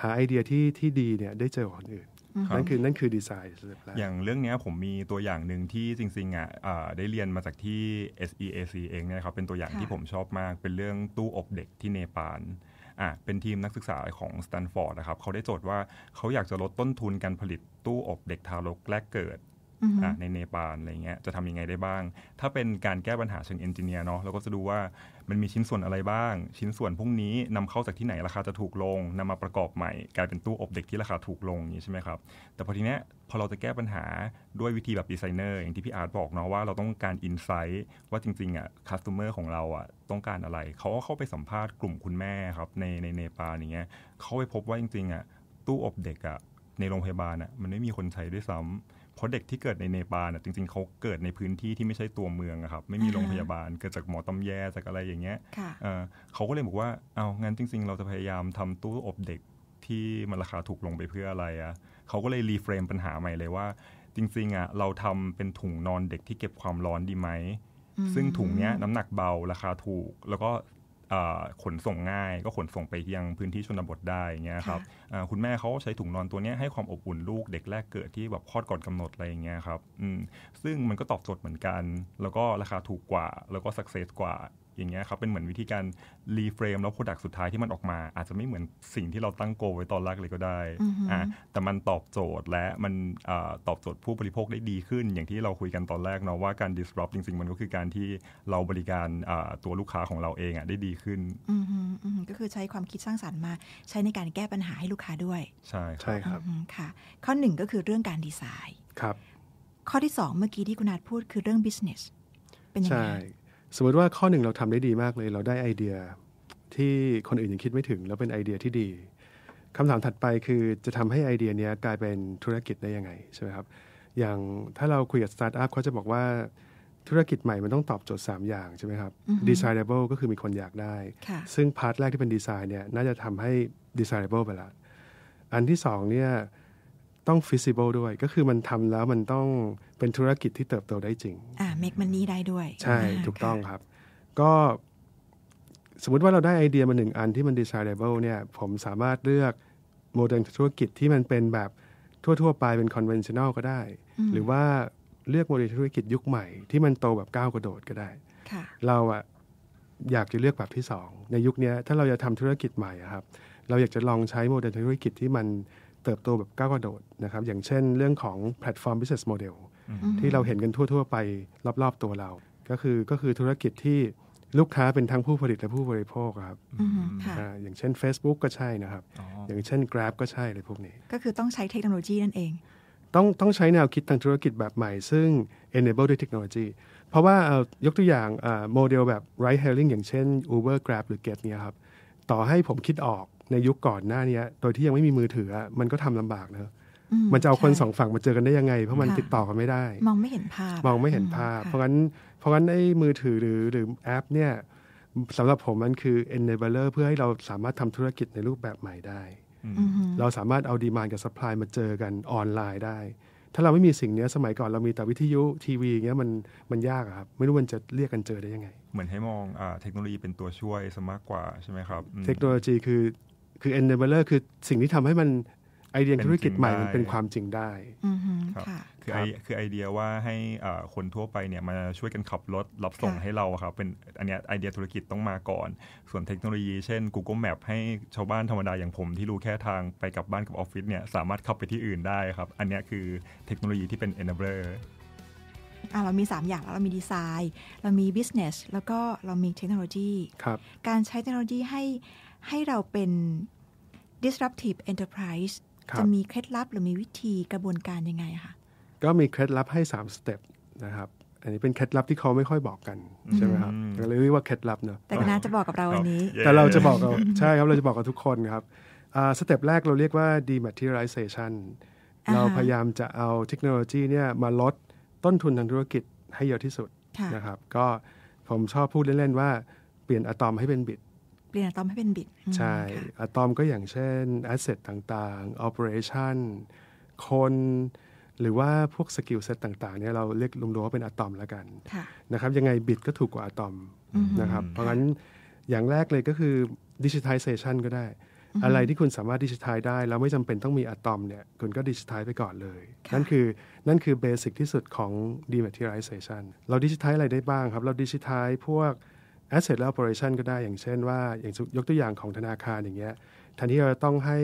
หาไอเดียที่ที่ดีเนี่ยได้เจอคนอื่น นั่นคือนั่นคือดีไซน์ อย่างเรื่องนี้ผมมีตัวอย่างหนึ่งที่จริงๆอ่ะได้เรียนมาจากที่ SEAC เองเนี่ยครับเป็นตัวอย่างที่ผมชอบมากเป็นเรื่องตู้อบเด็กที่เนปาลอ่ะเป็นทีมนักศึกษาของสแตนฟอร์ดนะครับเขาได้โจทย์ว่าเขาอยากจะลดต้นทุนการผลิตตู้อบเด็กทารกแรกเกิดในเนปาลอะไรเงี้ยจะทำยังไงได้บ้าง ถ้าเป็นการแก้ปัญหาเชิงเอนจิเนียร์เนาะเราก็จะดูว่า มันมีชิ้นส่วนอะไรบ้าง ชิ้นส่วนพวกนี้นำเข้าจากที่ไหนราคาจะถูกลง นำมาประกอบใหม่กลายเป็นตู้อบเด็กที่ราคาถูกลงอย่างนี้ใช่ไหมครับแต่พอทีเนี้ยพอเราจะแก้ปัญหาด้วยวิธีแบบดีไซเนอร์ อย่างที่พี่อาร์ตบอกเนาะว่าเราต้องการอินไซต์ว่าจริงๆอ่ะคัสเตอร์ของเราอ่ะต้องการอะไร เขาก็เข้าไปสัมภาษณ์กลุ่มคุณแม่ครับ ในในเนปาลอย่างเงี้ยเขาไปพบว่าจริง ๆอ่ะตู้อบเด็กอ่ะในโรงพยาบาลอ่ะมันไม่มีคนใช้ด้วยซ้ำเพราะเด็กที่เกิดในเนปาลอ่ะจริงๆเขาเกิดในพื้นที่ที่ไม่ใช่ตัวเมืองครับ ไม่มีโรงพยาบาลเกิดจากหมอตำแยจากอะไรอย่างเงี้ยเขาก็เลยบอกว่าเอางั้นจริง ๆ เราจะพยายามทำตู้อบเด็กที่มันราคาถูกลงไปเพื่ออะไรอ่ะเขาก็เลยรีเฟรมปัญหาใหม่เลยว่า จริงๆอ่ะเราทำเป็นถุงนอนเด็กที่เก็บความร้อนดีไหม ซึ่งถุงเนี้ยน้ำหนักเบาราคาถูก แล้วก็ขนส่งง่าย ก็ขนส่งไปยังพื้นที่ชนบทได้เงี้ยครับคุณแม่เขาใช้ถุงนอนตัวนี้ให้ความอบอุ่นลูกเด็กแรกเกิดที่แบบคลอดก่อนกำหนดอะไรเงี้ยครับซึ่งมันก็ตอบโจทย์เหมือนกันแล้วก็ราคาถูกกว่าแล้วก็สักเซสกว่าอย่างเงี้ยครับ เป็นเหมือนวิธีการรีเฟรมแล้วโปรดักต์สุดท้ายที่มันออกมา อาจจะไม่เหมือนสิ่งที่เราตั้งโกไว้ตอนแรกเลยก็ได้อ่าแต่มันตอบโจทย์และ มันอตอบโจทย์ผู้บริโภคได้ดีขึ้น อย่างที่เราคุยกันตอนแรกเนาะว่าการ disrupt จริงๆมันก็คือการที่เราบริการตัวลูกค้าของเราเองอ่ะได้ดีขึ้นก็คือใช้ความคิดสร้างสารรค์มาใช้ในการแก้ปัญหาให้ลูกค้าด้วยใช่ใช่ครับค่ะข้อหนึ่งก็คือเรื่องการดีไซน์ครับ ข้อที่2เมื่อกี้ที่คุณอาดพูดคือเรื่อง business เป็นยังไงสมมติว่าข้อหนึ่งเราทำได้ดีมากเลยเราได้ไอเดียที่คนอื่นยังคิดไม่ถึงแล้วเป็นไอเดียที่ดีคำถามถัดไปคือจะทำให้ไอเดียนี้กลายเป็นธุรกิจได้ยังไงใช่ไหมครับอย่างถ้าเราคุยกับสตาร์ทอัพเขาจะบอกว่าธุรกิจใหม่มันต้องตอบโจทย์3อย่างใช่ไหมครับ desirable ก็คือมีคนอยากได้ ซึ่งพาร์ทแรกที่เป็นดีไซน์เนี่ยน่าจะทำให้ desirable ไปละอันที่2เนี่ยต้อง feasible ด้วย ก็คือมันทำแล้วมันต้องเป็นธุรกิจที่เติบโตได้จริง อ่า make money ได้ด้วย ใช่ถูกต้องครับ ก็สมมติว่าเราได้ไอเดียมาหนึ่งอันที่มัน desirable เนี่ย ผมสามารถเลือกโมเดลธุรกิจที่มันเป็นแบบทั่ว ๆ ไปเป็น conventional ก็ได้ หรือว่าเลือกโมเดลธุรกิจยุคใหม่ที่มันโตแบบก้าวกระโดดก็ได้เราอะอยากจะเลือกแบบที่สองในยุคนี้ถ้าเราจะทำธุรกิจใหม่ครับ เราอยากจะลองใช้โมเดลธุรกิจที่มันเติบโตแบบก้าวกระโดดนะครับ อย่างเช่นเรื่องของแพลตฟอร์ม business model ที่เราเห็นกันทั่วๆ ไปรอบๆตัวเรา ก็คือก็คือธุรกิจที่ลูกค้าเป็นทั้งผู้ผลิตและผู้บริโภคครับอย่างเช่น Facebook ก็ใช่นะครับ อย่างเช่น Grab ก็ใช่เลยพวกนี้ ก็คือต้องใช้เทคโนโลยีนั่นเอง ต้อง ต้องใช้แนวคิดทางธุรกิจแบบใหม่ซึ่ง enable ด้วยเทคโนโลยีเพราะว่ายกตัวอย่างโมเดลแบบ ride hailing อย่างเช่น Uber Grab หรือ Get เนี่ยครับต่อให้ผมคิดออกในยุคก่อนหน้านี้โดยที่ยังไม่มีมือถือมันก็ทำลำบากนะมันจะเอาคนสองฝั่งมาเจอกันได้ยังไงเพราะมันติดต่อกันไม่ได้มองไม่เห็นภาพมองไม่เห็นภาพเพราะงั้นเพราะงั้นไอ้มือถือหรือหรือแอปเนี่ยสำหรับผมมันคือ enabler เพื่อให้เราสามารถทำธุรกิจในรูปแบบใหม่ได้เราสามารถเอาดีมานกับสป라이มาเจอกันออนไลน์ได้ถ้าเราไม่มีสิ่งนี้สมัยก่อนเรามีแต่วิทยุทีวีอย่างเงี้ยมันมันยากครับไม่รู้มันจะเรียกกันเจอได้ยังไงเหมือนให้มองอเทคโนโลยีเป็นตัวช่วยสมากกว่าใช่ไหมครับเทคโนโลยีคือคือ enabler คือ สิ่งที่ทำให้มันไอเดียธุรกิจใหม่ มันเป็นความจริงได้คือไอคือไอเดียว่าให้คนทั่วไปเนี่ยมาช่วยกันขับรถรับส่งให้เราครับเป็นอันเนี้ยไอเดียธุรกิจต้องมาก่อน ส่วนเทคโนโลยี เช่น Google Map ให้ชาวบ้านธรรมดาอย่างผมที่รู้แค่ทางไปกลับบ้านกับออฟฟิศเนี่ยสามารถขับไปที่อื่นได้ครับ อันเนี้ยคือเทคโนโลยีที่เป็น enabler อ่เรา มี3อย่างแล้วเรา มี ดีไซน์ เรา มี business แล้วก็เรามีเทคโนโลยีครับ การใช้เทคโนโลยีให้ให้เราเป็น disruptive enterprise จะมีเคล็ดลับหรือมีวิธีกระบวนการยังไงคะก็มีเคล็ดลับให้3สเต็ปนะครับ อันนี้เป็นเคล็ดลับที่เขาไม่ค่อยบอกกัน ใช่ไหมครับเลยเรียกว่าเคล็ดลับเนอะแต่คณะจะบอกกับเราวันนี้ แต่เราจะบอกกับใช่ครับเราจะบอกกับทุกคนครับสเต็ปแรกเราเรียกว่า dematerialization เราพยายามจะเอาเทคโนโลยีเนี่ยมาลดต้นทุนทางธุรกิจให้เยอะที่สุดนะครับก็ผมชอบพูดเล่น ๆว่าเปลี่ยนอะตอมให้เป็นบิตเปลี่ยนอะตอมให้เป็นบิต ใช่อะตอมก็อย่างเช่นแอสเซทต่างๆ operation คนหรือว่าพวกสกิลเซตต่างๆเนี่ยเราเรียกลงมๆว่าเป็นอะตอมแล้วกันนะครับยังไงบิตก็ถูกกว่าอะตอมนะครับเพราะงั้นอย่างแรกเลยก็คือดิจิทัลเซชันก็ได้ อะไรที่คุณสามารถดิจิทัลได้แล้วไม่จำเป็นต้องมีอะตอมเนี่ยคุณก็ดิจิทัลไปก่อนเลย นั่นคือนั่นคือเบสิกที่สุดของดี m มทเทอไรเซชันเราดิจิทัลอะไรได้บ้างครับ เราดิจิทัลพวก asset และ operation ก็ได้ อย่างเช่นว่าอย่างยกตัวอย่างของธนาคารอย่างเงี้ยแทนที่เราต้องให้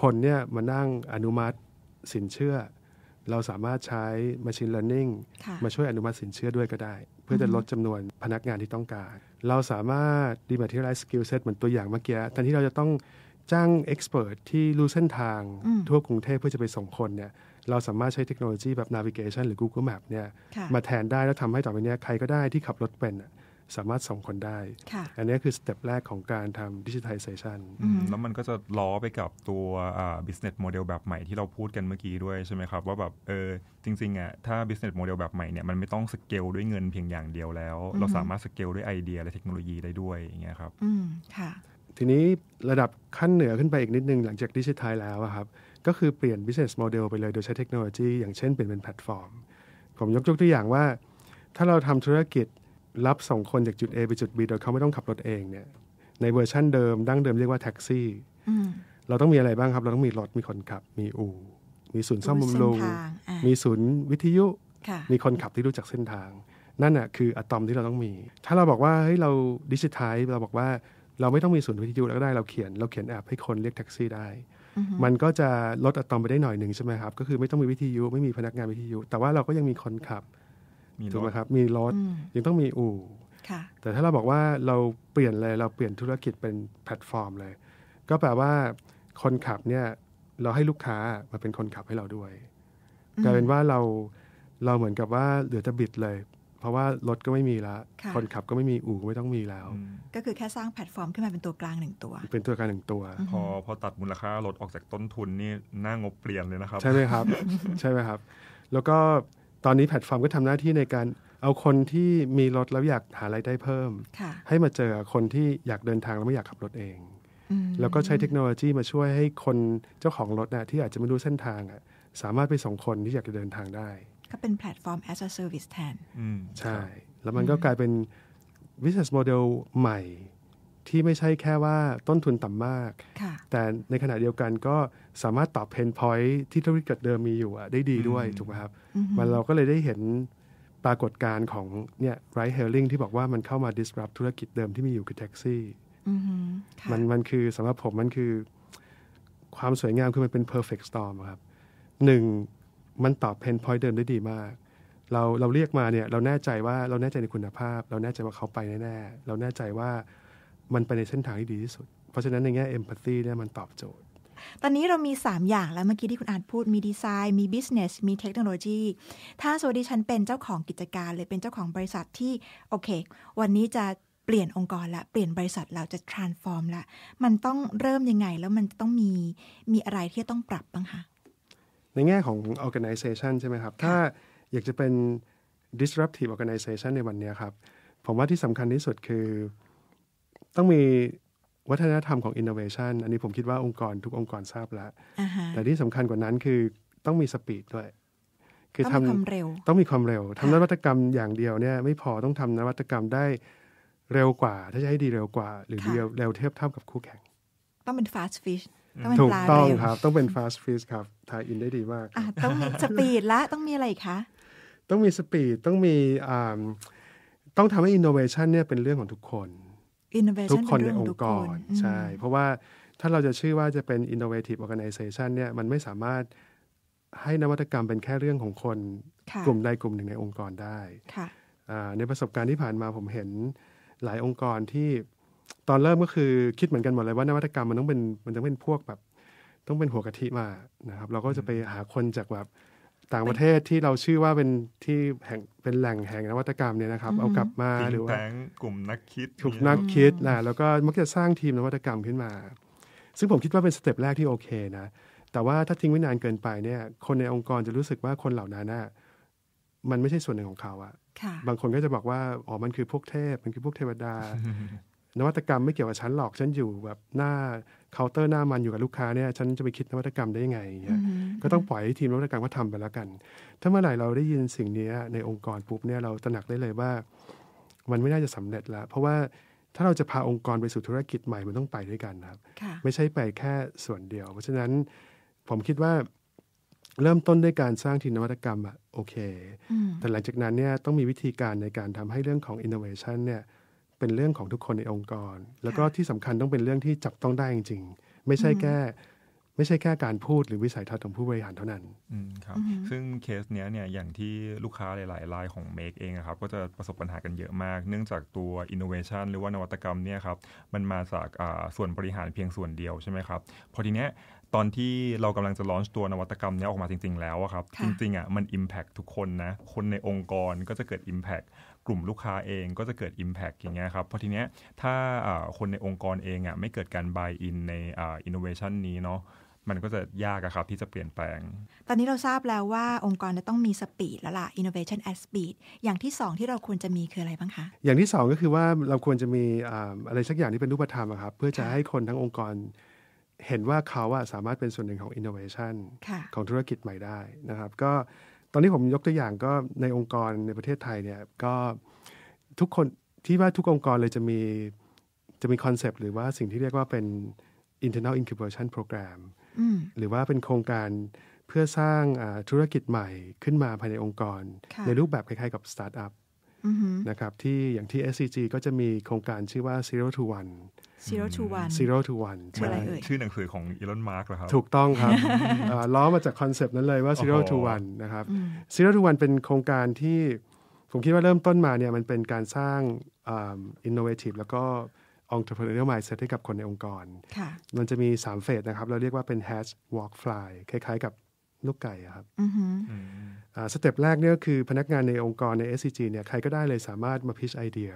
คนเนี่ยมานั่งอนุมัติสินเชื่อ เราสามารถใช้ machine learning มาช่วยอนุมัติสินเชื่อด้วยก็ได้ เพื่อจะลดจำนวนพนักงานที่ต้องการ เราสามารถ dematerialize skill set เหมือนตัวอย่างเมื่อกี้แทนที่เราจะต้องจ้าง expert ที่รู้เส้นทางทั่วกรุงเทพเพื่อจะไปส่งคนเนี่ย เราสามารถใช้เทคโนโลยีแบบ navigation หรือ Google Map เนี่ยมาแทนได้แล้วทำให้ต่อไปนี้ใครก็ได้ที่ขับรถเป็นสามารถส่งคนได้ อันนี้คือสเต็ปแรกของการทำดิจิทัลเซชันแล้วมันก็จะล้อไปกับตัว business model แบบใหม่ที่เราพูดกันเมื่อกี้ด้วยใช่ไหมครับ ว่าแบบเออจริงๆอ่ะถ้า business model แบบใหม่เนี่ยมันไม่ต้องสเกลด้วยเงินเพียงอย่างเดียวแล้ว เราสามารถสเกลด้วยไอเดียและเทคโนโลยีได้ด้วยอย่างเงี้ยครับค่ะทีนี้ระดับขั้นเหนือขึ้นไปอีกนิดนึง หลังจากดิจิทัลแล้วครับก็คือเปลี่ยน business model ไปเลยโดยใช้เทคโนโลยีอย่างเช่นเปลี่ยนเป็นแพลตฟอร์ม ผมยกตัวอย่างว่า ถ้าเราทำธุรกิจรับส่งคนจากจุด A ไปจุด B โดยเขาไม่ต้องขับรถเองเนี่ยในเวอร์ชั่นเดิมดั้งเดิมเรียกว่าแท็กซี่เราต้องมีอะไรบ้างครับ เราต้องมีรถมีคนขับมีอู่มีศูนย์ซ่อมบำรุง มีศูนย์วิทยุมีคนขับที่รู้จักเส้นทาง นั่นน่ะคืออะตอมที่เราต้องมี ถ้าเราบอกว่าเฮ้ยเราดิจิทัลเราบอกว่าเราไม่ต้องมีศูนย์วิทยุแล้วก็ได้เราเขียน เราเขียนแอปให้คนเรียกแท็กซี่ได้ มันก็จะลดอะตอมไปได้หน่อยหนึ่งใช่ไหมครับก็คือไม่ต้องมีวิทยุไม่มีพนักงานวิทยุ แต่ว่าเราก็ยังมีคนขับถูกไหมครับมีรถยังต้องมีอู่แต่ถ้าเราบอกว่าเราเปลี่ยนเลยเราเปลี่ยนธุรกิจเป็นแพลตฟอร์มเลย ก็แปลว่าคนขับเนี่ยเราให้ลูกค้ามาเป็นคนขับให้เราด้วยกลายเป็นว่าเราเราเหมือนกับว่าเหลือจะบิดเลย เพราะว่ารถก็ไม่มีแล้วคนขับก็ไม่มีอู่ก็ไม่ต้องมีแล้ว ก็คือแค่สร้างแพลตฟอร์มขึ้นมาเป็นตัวกลางหนึ่งตัว เป็นตัวกลางหนึ่งตัวพอพอตัดมูลค่ารถออกจากต้นทุนนี่หน้างบเปลี่ยนเลยนะครับ ใช่ไหมครับ ใช่ไหมครับ แล้วก็ตอนนี้ แพลตฟอร์มก็ทำหน้าที่ในการเอาคนที่มีรถ แล้วอยากหารายได้เพิ่ม ให้มาเจอคนที่อยากเดินทางแล้วไม่อยากขับรถเอง แล้วก็ใช้เทคโนโลยีมาช่วยให้คน เจ้าของรถนะที่อาจจะไม่รู้เส้นทางอ่ะสามารถไปส่งคนที่อยากจะเดินทางได้ ก็เป็นแพลตฟอร์ม as a service แทนใช่ แล้วมันก็กลายเป็น business model ใหม่ที่ไม่ใช่แค่ว่าต้นทุนต่ำมาก แต่ในขณะเดียวกันก็สามารถตอบเพนพอยท์ที่ธุรกิจเดิมมีอยู่ได้ดีด้วย ถูกไหมครับ มันเราก็เลยได้เห็นปรากฏการณ์ของเนี่ยไรเฮลลิงที่บอกว่ามันเข้ามา disrupt ธุรกิจเดิมที่มีอยู่คือแท็กซี่มันมันคือสำหรับผมมันคือความสวยงามคือมันเป็น perfect storm ครับ หนึ่งมันตอบเพนพอย์เดิมได้ดีมาก เราเราเรียกมาเนี่ย เราแน่ใจว่าเราแน่ใจในคุณภาพ เราแน่ใจว่าเขาไปแน่่เราแน่ใจว่ามันไปในเส้นทางที่ดีที่สุด เพราะฉะนั้นในแง่เอมพัตตีเนี่ยมันตอบโจทย์ ตอนนี้เรามี 3 อย่างแล้วเมื่อกี้ที่คุณอาจพูดมีดีไซน์ มีบิสเนสมีเทคโนโลยี ถ้าสวัสดีฉันเป็นเจ้าของกิจการเลยเป็นเจ้าของบริษัทที่โอเค วันนี้จะเปลี่ยนองค์กรละเปลี่ยนบริษัทเราจะ transform ละมันต้องเริ่มยังไงแล้วมันต้องมีมีอะไรที่ต้องปรับบ้างคะ ในแง่ของ organization ใช่ไหมครับถ้าอยากจะเป็น disruptive organization ในวันนี้ครับ ผมว่าที่สำคัญที่สุดคือต้องมีวัฒนธรรมของ innovation อันนี้ผมคิดว่าองค์กรทุกองค์กรทราบแล้ว uh-huh. แต่ที่สำคัญกว่านั้นคือต้องมีสปีดด้วย คือทำต้องมีความเร็ว ทำนวัตกรรมอย่างเดียวเนี่ยไม่พอต้องทำนวัตกรรมได้เร็วกว่า ถ้าจะให้ดีเร็วกว่าหรือเร็วเร็วเทียบเท่ากับคู่แข่ง ต้องเป็น fast fish ถูกต้องครับ ต้องเป็น fast fish ครับทายอินได้ดีมากต้องมีสปีดละต้องมีอะไรคะ ต้องมีสปีดต้องมีต้องทำให้ innovation เนี่ยเป็นเรื่องของทุกคนทุกคนในองค์กรใช่ เพราะว่าถ้าเราจะชื่อว่าจะเป็น innovative organization เนี่ยมันไม่สามารถให้นวัตกรรมเป็นแค่เรื่องของคน กลุ่มใดกลุ่มหนึ่งในองค์กรได้ ในประสบการณ์ที่ผ่านมาผมเห็นหลายองค์กรที่ตอนเริ่มก็คือคิดเหมือนกันหมดเลยว่านวัตกรรมมันต้องเป็น มันต้องเป็นพวกแบบต้องเป็นหัวกะทิมานะครับ เราก็จะไปหาคนจากแบบต่างประเทศที่เราชื่อว่าเป็นที่แห่งเป็นแหล่งแห่งนวัตกรรมเนี่ยนะครับ เอากลับมาหรือว่ากลุ่มนักคิดกลุ่มนักคิดนะแล้วก็มักจะสร้างทีมนวัตกรรมขึ้นมา ซึ่งผมคิดว่าเป็นสเต็ปแรกที่โอเคนะ แต่ว่าถ้าทิ้งไว้นานเกินไปเนี่ย คนในองค์กรจะรู้สึกว่าคนเหล่านั้นน่ะมันไม่ใช่ส่วนหนึ่งของเขาอะบางคนก็จะบอกว่าอ๋อมันคือพวกเทพมันคือพวกเทวดานวัตกรรมไม่เกี่ยวกับฉันหรอก ฉันอยู่แบบหน้า เคาน์เตอร์หน้ามันอยู่กับลูกค้าเนี่ยฉันจะไปคิดนวัตกรรมได้ยังไงเนี่ยก็ต้องปล่อยให้ทีมนวัตกรรมก็ทำไปแล้วกัน ถ้าเมื่อไหร่เราได้ยินสิ่งนี้ ในองค์กรปุ๊บเนี่ย เราตระหนักได้เลยว่ามันไม่น่าจะสำเร็จแล้ว เพราะว่าถ้าเราจะพาองค์กรไปสู่ธุรกิจใหม่ มันต้องไปด้วยกันครับ ไม่ใช่ไปแค่ส่วนเดียว เพราะฉะนั้นผมคิดว่าเริ่มต้นด้วยการสร้างทีมนวัตกรรมอะโอเค แต่หลังจากนั้นเนี่ยต้องมีวิธีการในการทำให้เรื่องของ innovation เนี่ยเป็นเรื่องของทุกคนในองค์กร แล้วก็ที่สำคัญต้องเป็นเรื่องที่จับต้องได้จริงๆ ไม่ใช่แค่ไม่ใช่แค่การพูดหรือวิสัยทัศน์ของผู้บริหารเท่านั้นครับ ซึ่งเคสเนี้ยเนี่ย อย่างที่ลูกค้าหลายๆรายของเมกเองครับ ก็จะประสบปัญหากันเยอะมาก เนื่องจากตัวอินโนเวชันหรือว่านวัตกรรมเนี่ยครับ มันมาจากส่วนบริหารเพียงส่วนเดียวใช่ไหมครับ พอทีเนี้ย ตอนที่เรากำลังจะลอนชตัวนวัตกรรมนี้ออกมาจริงๆ แล้วครับ จริงๆอ่ะมัน Impact ทุกคนนะ คนในองค์กรก็จะเกิด Impact กลุ่มลูกค้าเองก็จะเกิด Impact อย่างเงี้ยครับเพราะทีเนี้ยถ้าคนในองค์กรเองอ่ะไม่เกิดการ buy in ในอินโนเวชันนี้เนาะมันก็จะยากครับที่จะเปลี่ยนแปลง ตอนนี้เราทราบแล้วว่า องค์กรจะต้องมีสปีดแล้วล่ะ innovation at speed อย่างที่ 2 ที่เราควรจะมีคืออะไรบ้างคะ อย่างที่ 2 ก็คือว่าเราควรจะมีอะไรสักอย่างที่เป็นรูปธรรมครับเพื่อจะให้คนทั้งองค์กร เห็นว่าเขาสามารถเป็นส่วนหนึ่งของ innovation ของธุรกิจใหม่ได้นะครับก็ตอนนี้ผมยกตัวอย่างก็ในองค์กรในประเทศไทยเนี่ยก็ทุกคนที่ว่าทุกองค์กรเลยจะมีจะมีคอนเซปต์ หรือว่าสิ่งที่เรียกว่าเป็น internal incubation program หรือว่าเป็นโครงการเพื่อสร้างธุรกิจใหม่ขึ้นมาภายในองค์กรในรูปแบบคล้ายๆกับสตาร์ทอัพนะครับที่อย่างที่ SCG ก็จะมีโครงการชื่อว่า Zero to One Zero to One Zero to One ใช่ชื่อหนังสือของอีลอน มาร์กเหรอครับ ถูกต้องครับล้อมาจากคอนเซปต์นั้นเลย ว่า Zero to One นะครับ Zero to One เป็นโครงการที่ ผมคิดว่าเริ่มต้นมาเนี่ยมันเป็นการสร้าง innovative แล้วก็ entrepreneurial mindset ให้กับคนในองค์กร มันจะมี3เฟสนะครับ เราเรียกว่าเป็น hatch walk fly คล้ายๆกับลูกไก่ครับสเต็ปแรกเนี่ยคือพนักงานในองค์กรใน SCG เนี่ยใครก็ได้เลยสามารถมาพิชไอเดีย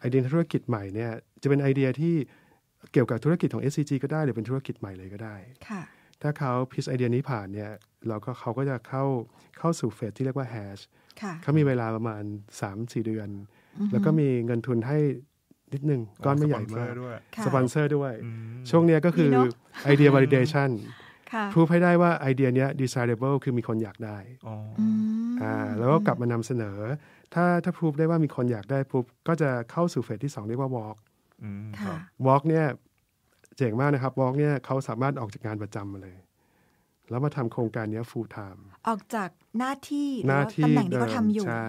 ไอเดียธุรกิจใหม่เนี่ยจะเป็นไอเดียที่เกี่ยวกับธุรกิจของ SCG ก็ได้ หรือเป็นธุรกิจใหม่เลยก็ได้ ถ้าเขาพิชไอเดียนี้ผ่านเนี่ยเราก็เขาก็จะเข้าเข้าสู่เฟสที่เรียกว่าแฮชเขามีเวลาประมาณ 3-4เดือน แล้วก็มีเงินทุนให้นิดนึง ก้อนไม่ใหญ่มากสปอนเซอร์ด้วยช่วงนี้ก็คือไอเดีย v a l i d a t นพูดให้ได้ว่าไอเดียนี้ desirable คือมีคนอยากได้อ่า แล้วก็กลับมานำเสนอ ถ้าถ้าพูดได้ว่ามีคนอยากได้ปุ๊บก็จะเข้าสู่เฟสที่2เรียกว่า walk walk เนี่ย เจ๋งมากนะครับ walk เนี่ยเขาสามารถออกจากงานประจำมาเลย แล้วมาทำโครงการนี้ full time ออกจากหน้าที่หน้าที่ตำแหน่งที่เขาทำอยู่ ใช่